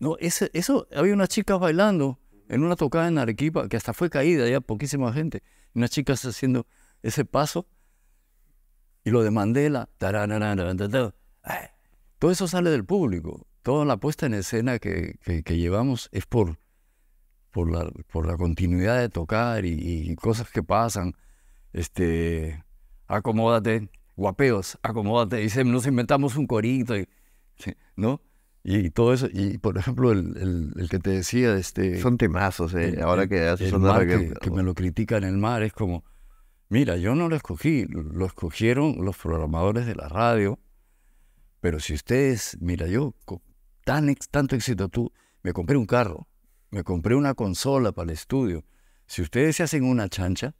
no, ese, eso, había unas chicas bailando, en una tocada en Arequipa, que hasta fue caída ya, poquísima gente, unas chicas haciendo ese paso, y lo de Mandela, todo eso sale del público, toda la puesta en escena que, llevamos es por, por, la, por la continuidad de tocar y, cosas que pasan, este, acomódate, guapeos, acomódate, dicen, nos inventamos un corito, y, ¿no? Y, todo eso, y por ejemplo, el, que te decía, este... Son temazos, ¿eh? ahora que Que, me lo critican el mar, es como, mira, yo no lo escogí, lo escogieron los programadores de la radio, pero si ustedes, mira, yo con tan, tanto éxito, tú, me compré un carro, me compré una consola para el estudio, si ustedes se hacen una chancha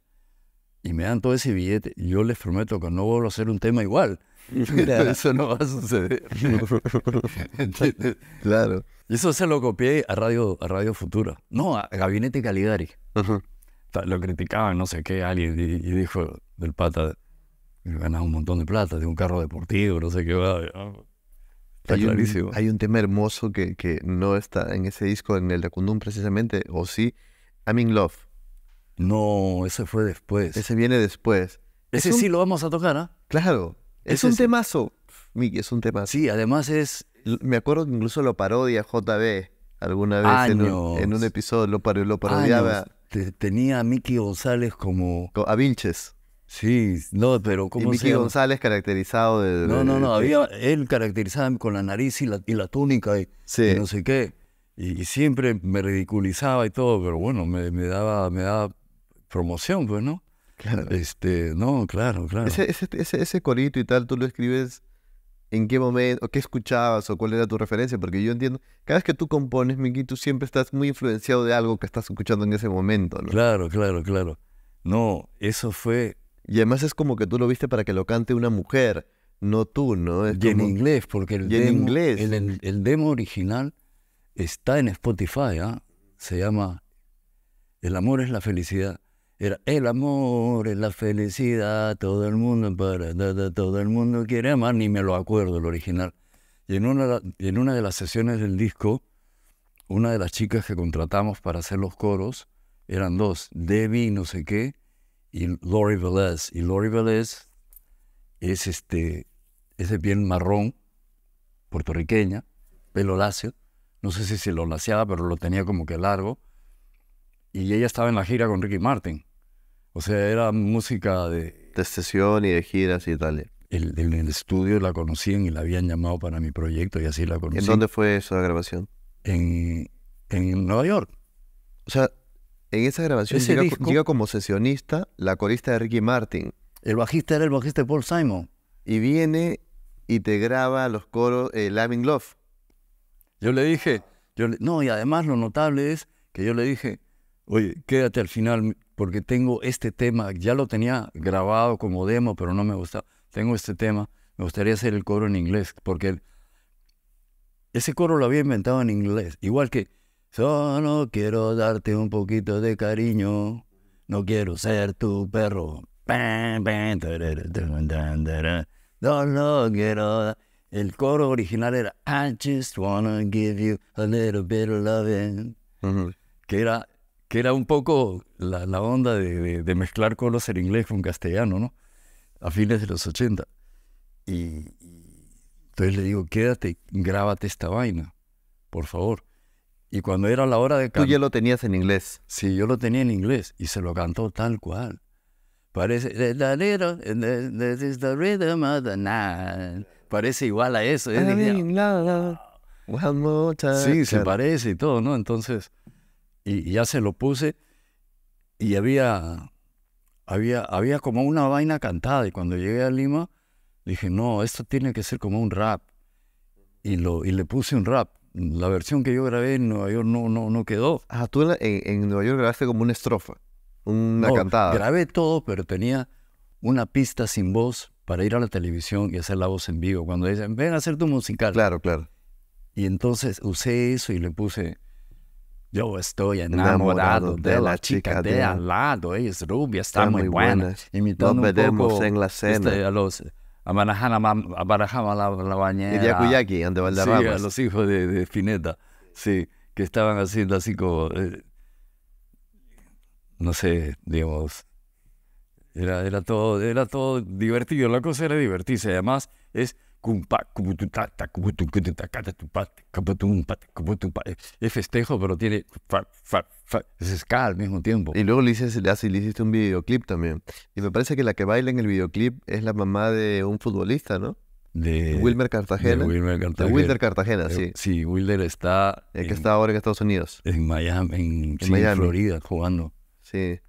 y me dan todo ese billete, yo les prometo que no vuelvo a hacer un tema igual. <laughs> Eso no va a suceder.
<laughs>
Claro. Y eso se lo copié a Radio, a Radio Futura. No, a Gabinete Caligari. Lo criticaban, no sé qué, alguien, y, dijo del pata, ganaba un montón de plata, de un carro deportivo, no sé qué va. Está hay clarísimo.
Un, hay un tema hermoso que, que, no está en ese disco, en el de precisamente, o sí, I'm in Love. No, ese fue después. Ese viene después. Ese sí
lo vamos a tocar, ¿ah?
Claro. Es, un temazo, Miki, es un temazo. Sí, además es... Me acuerdo que incluso lo parodia JB alguna vez en un, episodio, lo,
parodiaba. tenía a Miki González como... A Vilches. Sí, no, pero ¿cómo y Mickey González caracterizado de, No, no, no, había él caracterizado con la nariz y la, túnica y, no sé qué. Y, siempre me ridiculizaba y todo, pero bueno, me, me, daba, me daba promoción, pues, ¿no? Claro. Este, no,
claro, claro. Ese, ese, corito y tal, tú lo escribes en qué momento, o qué escuchabas, o cuál era tu referencia, porque yo entiendo, cada vez que tú compones, Miki, tú siempre estás muy influenciado de algo que estás escuchando en ese momento,
Claro, claro, claro. No, eso fue... Y además
es como que tú lo viste para que lo cante una mujer, no tú, ¿no? y en inglés, porque el, demo, en inglés.
El, demo original está en Spotify, ¿ah? Se llama El amor es la felicidad. Era el amor, la felicidad, todo el mundo para, todo el mundo quiere amar, ni me lo acuerdo el original. Y en una, en una de las sesiones del disco, una de las chicas que contratamos para hacer los coros, eran dos, Debbie no sé qué y Lori Velez. Y Lori Velez es, este, es de piel marrón, puertorriqueña, pelo lacio. No sé si se lo laciaba, pero lo tenía como que largo. Y ella estaba en la gira con Ricky Martin. O sea, era música de... De sesión y de giras y tal. El, en el estudio la conocían y la habían llamado para mi proyecto y así la conocí. ¿En dónde
fue esa grabación? En, Nueva York. O sea, en esa grabación llega, como sesionista la corista de Ricky Martin.
El bajista era el bajista Paul Simon. Y viene y te graba los coros eh, Love. Yo le dije, yo no, y además lo notable es que yo le dije, Oye, quédate al final porque tengo este tema, ya lo tenía grabado como demo, pero no me gusta. Tengo este tema, me gustaría hacer el coro en inglés, porque ese coro lo había inventado en inglés, igual que solo quiero darte un poquito de cariño, no quiero ser tu perro. No quiero. El coro original era I just wanna give you a little bit of loving, que era que era un poco la, onda de, mezclar colos en inglés con castellano, ¿no? A fines de los 80. Y, entonces le digo, quédate, grábate esta vaina, por favor. Y cuando era la hora de cantar... Tú ya lo tenías en inglés. Sí, yo lo tenía en inglés y se lo cantó tal cual. Parece... Parece igual a eso. ¿eh? Sí, se parece y todo, ¿no? Entonces y, ya se lo puse y había, había, había como una vaina cantada y cuando llegué a Lima dije, no, esto tiene que ser como un rap y, lo, y le puse un rap. La versión que yo grabé en Nueva York no, no, no quedó. Ah, tú en, en, Nueva York grabaste como una estrofa, una cantada. Grabé todo, pero tenía una pista sin voz para ir a la televisión y hacer la voz en vivo. Cuando dicen, ven a hacer tu musical. Claro, claro. Y entonces usé eso y le puse yo estoy enamorado, de, la chica de, al lado. es rubia, está, muy buena. y Imitando Nos en la cena. a los, la, bañera. los hijos de, Fineta. Sí, que estaban haciendo así como... Eh, no sé, digamos... Era, era, todo, era todo divertido. La cosa era divertirse. Además, es es e festejo, pero tiene.
Es escala al mismo tiempo. Y luego le, le, hiciste un videoclip también. Y me parece que la que baila en el videoclip es la mamá de un futbolista, ¿no? De Wilmer Cartagena. De Wilmer Cartagena. Wilder Cartagena, sí. Sí, Wilder está. El que está ahora en Estados Unidos. En Miami, en,
Florida, jugando. Sí.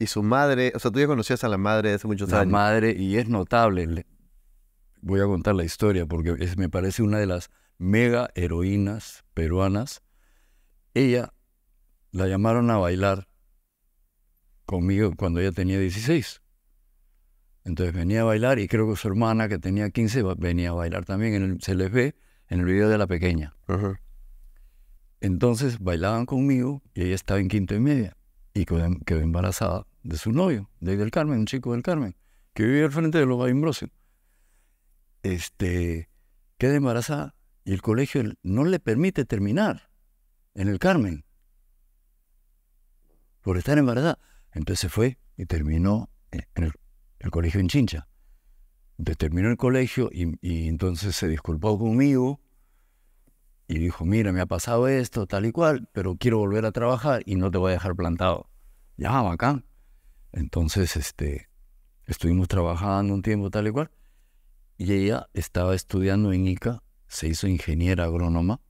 Y su madre, o sea, tú ya conocías a la madre hace muchos años. La madre, y es notable voy a contar la historia porque me parece una de las mega heroínas peruanas. Ella la llamaron a bailar conmigo cuando ella tenía 16. Entonces venía a bailar y creo que su hermana que tenía 15 venía a bailar también. se les ve en el video de la pequeña. Entonces bailaban conmigo y ella estaba en quinto y media y em, quedó, embarazada de su novio, de del Carmen, un chico del Carmen, que vivía al frente de los Ambrosio este, queda embarazada y el colegio no le permite terminar en el Carmen por estar embarazada. Entonces se fue y terminó en el, colegio en Chincha. terminó el colegio y, entonces se disculpó conmigo y dijo, mira, me ha pasado esto, tal y cual, pero quiero volver a trabajar y no te voy a dejar plantado. Ya, bacán. Entonces, este, estuvimos trabajando un tiempo, tal y cual y ella estaba estudiando en ICA, se hizo ingeniera agrónoma.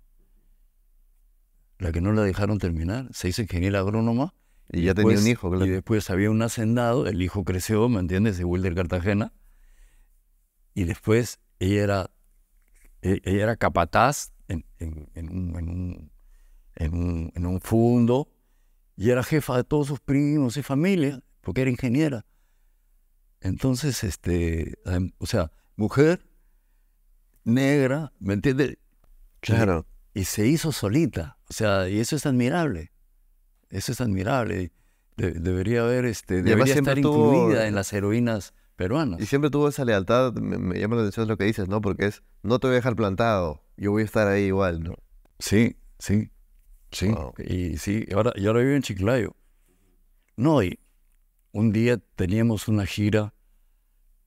La que no la dejaron terminar, se hizo ingeniera agrónoma. Y, ya tenía un hijo, claro. Y después había un hacendado, el hijo creció, ¿me entiendes? De Wilder Cartagena. Y después ella era, e, ella era capataz en, un, en un, en, un, en un fundo y era jefa de todos sus primos y familia, porque era ingeniera. Entonces, este, o sea, mujer, negra, ¿me entiendes? Claro. Y, se hizo solita. O sea, y eso es admirable. Eso es admirable. debería haber, este, debería estar incluida en las heroínas
peruanas. Y siempre tuvo esa lealtad, me, llama la atención lo que dices, ¿no? Porque es, no te voy a dejar plantado, yo voy
a estar ahí igual, ¿no? Sí, sí, sí. Y sí, ahora, yo ahora vivo en Chiclayo. No, y un día teníamos una gira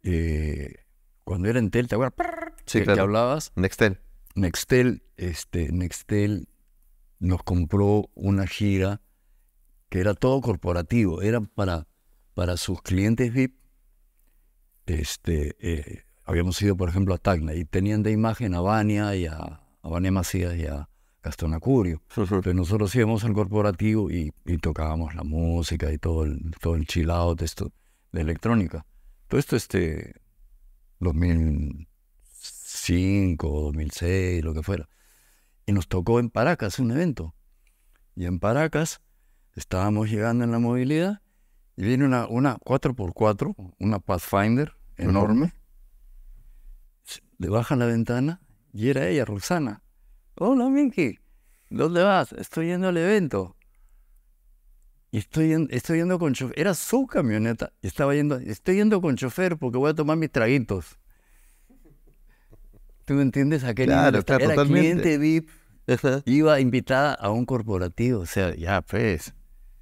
eh, cuando era Entel, ¿te acuerdas? Sí, que, hablabas. Nextel. Nextel, este, Nextel nos compró una gira que era todo corporativo, era para, para sus clientes VIP. Este, eh, habíamos ido, por ejemplo, a Tacna y tenían de imagen a Bania y a, a Macías y a Gastón Acurio. Entonces nosotros íbamos al corporativo y, tocábamos la música y todo el, todo el chill out esto, de electrónica. Todo esto este, 2005, 2006, lo que fuera. Y nos tocó en Paracas un evento. Y en Paracas estábamos llegando en la movilidad y viene una, una 4x4, una Pathfinder enorme. Le bajan la ventana y era ella, Rosana. Hola, Minky. ¿Dónde vas? Estoy yendo al evento estoy, estoy yendo con chofer. Era su camioneta. Y estaba yendo, estoy yendo con chofer porque voy a tomar mis traguitos. ¿Tú me entiendes aquel qué claro, cliente VIP. Iba invitada a un corporativo. O sea, ya pues.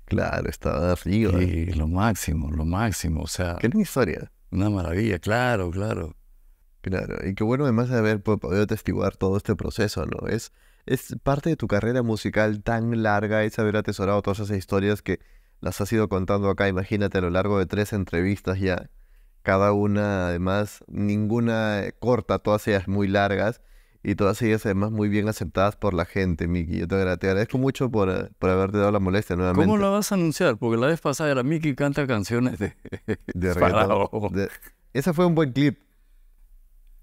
Claro, estaba arriba. Sí, lo máximo, lo máximo. O sea. Qué linda historia. Una
maravilla, claro, claro. Claro, y qué bueno además de haber podido atestiguar todo este proceso, ¿no? Es, es parte de tu carrera musical tan larga, es haber atesorado todas esas historias que las has ido contando acá, imagínate, a lo largo de tres entrevistas ya, cada una además, ninguna eh, corta, todas ellas muy largas y todas ellas además muy bien aceptadas por la gente, Miki. Yo te, agradezco mucho por, eh, por, haberte dado la molestia nuevamente. ¿Cómo la
vas a anunciar? Porque la vez pasada era Miki canta canciones de... de, <laughs> Ese fue un buen clip.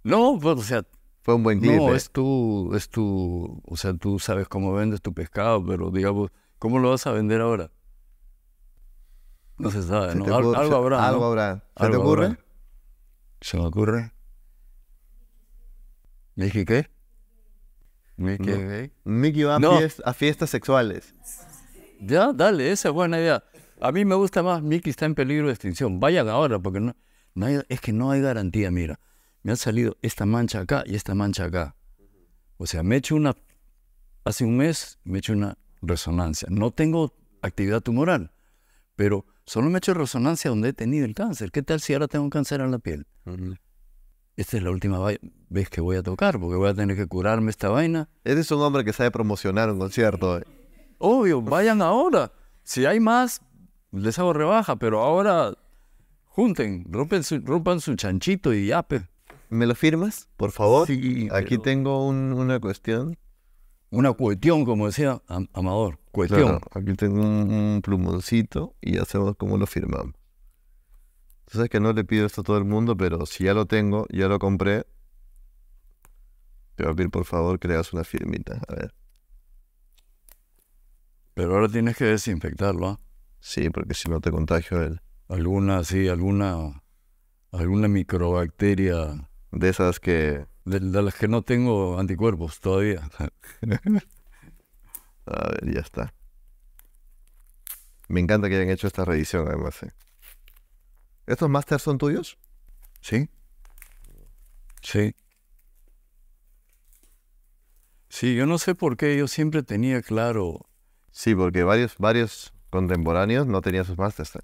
No, pues, o sea, fue
un buen No, eh. es
tu, es tu, o sea, tú sabes cómo vendes tu pescado, pero digamos, ¿cómo lo vas a vender ahora? No se sabe, ¿no? algo habrá. Algo habrá. ¿Se te ocurre? ¿Se me ocurre? dije qué? ¿Mickey Mickey va a, fiestas sexuales. Ya, dale, esa es buena idea. A mí me gusta más Mickey está en peligro de extinción. Vayan ahora, porque no, es que no hay garantía, mira me ha salido esta mancha acá y esta mancha acá. O sea, me he hecho una, hace un mes me he hecho una resonancia. No tengo actividad tumoral, pero solo me he hecho resonancia donde he tenido el cáncer. ¿Qué tal si ahora tengo un cáncer en la piel? Esta es la última vez que voy a tocar, porque voy a tener que curarme esta vaina. Eres un hombre que sabe promocionar un concierto. Eh. Obvio, vayan ahora. Si hay más, les hago rebaja, pero ahora junten, rompan su chanchito y ya. ¿Me lo firmas, por favor? Aquí tengo una
cuestión. Una cuestión, como decía Amador. Cuestión. aquí tengo un, plumoncito y hacemos como lo firmamos. Entonces que no le pido esto a todo el mundo, pero si ya lo tengo, ya lo compré, te voy a pedir por favor creas
una firmita. A ver. Pero ahora tienes que desinfectarlo, ¿ah? Sí, porque si no te contagio él. Alguna, sí, alguna, alguna microbacteria de esas que... De, las que no tengo anticuerpos todavía. <laughs> A ver, ya está.
Me encanta que hayan hecho esta revisión además. Eh. ¿Estos masters son tuyos?
Sí. Sí. Sí, yo no sé por qué, yo siempre tenía claro. Sí, porque varios, varios
contemporáneos no tenían sus masters. Eh.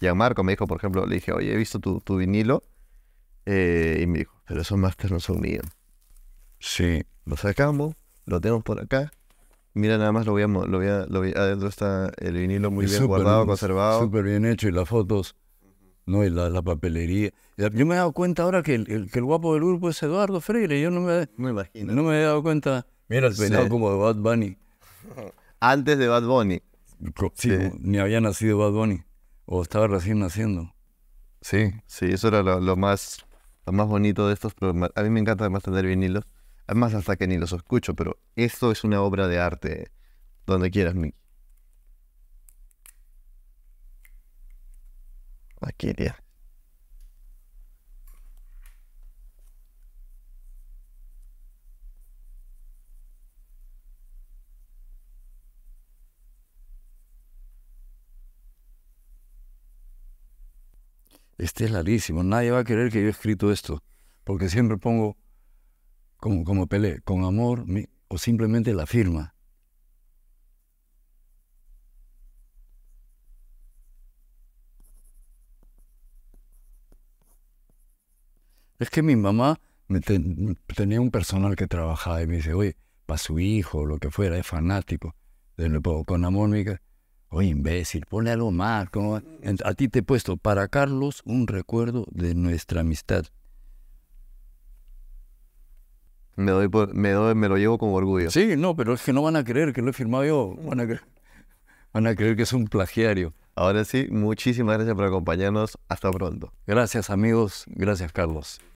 Gianmarco me dijo, por ejemplo, le dije, oye, he visto tu vinilo eh, y me dijo, pero esos masters no son míos. Sí. Lo sacamos, lo tenemos por acá. Mira, nada más lo voy a, lo voy adentro está el vinilo muy bien guardado, conservado.
Súper bien hecho y las fotos, ¿no? Y la, papelería. Yo me he dado cuenta ahora que el, que el guapo del grupo es Eduardo Freire. Yo no me, me imagino. No me he dado cuenta. Mira el como Bad Bunny. <laughs> Antes de Bad Bunny. Sí, ni había nacido Bad Bunny. O estaba recién naciendo. Sí. Sí, eso era lo
más más bonito de estos pero A mí me encanta además tener vinilos. Además, hasta que ni los escucho, pero esto es una obra de arte. Donde quieras, Mickey. Aquí, tía.
este es larísimo, nadie va a querer que yo he escrito esto, porque siempre pongo, como, como Pelé, con amor o simplemente la firma. Es que mi mamá tenía un personal que trabajaba y me dice, oye, para su hijo, lo que fuera, es fanático. de le pongo, con amor, mi Oye, imbécil, ponle algo más. A ti te he puesto para Carlos un recuerdo de nuestra amistad. Me, doy me, lo llevo con orgullo. Sí, no, pero es que no van a creer que lo he firmado yo. van a creer que es un plagiario. Ahora sí, muchísimas gracias por acompañarnos. Hasta pronto. Gracias amigos,
gracias Carlos.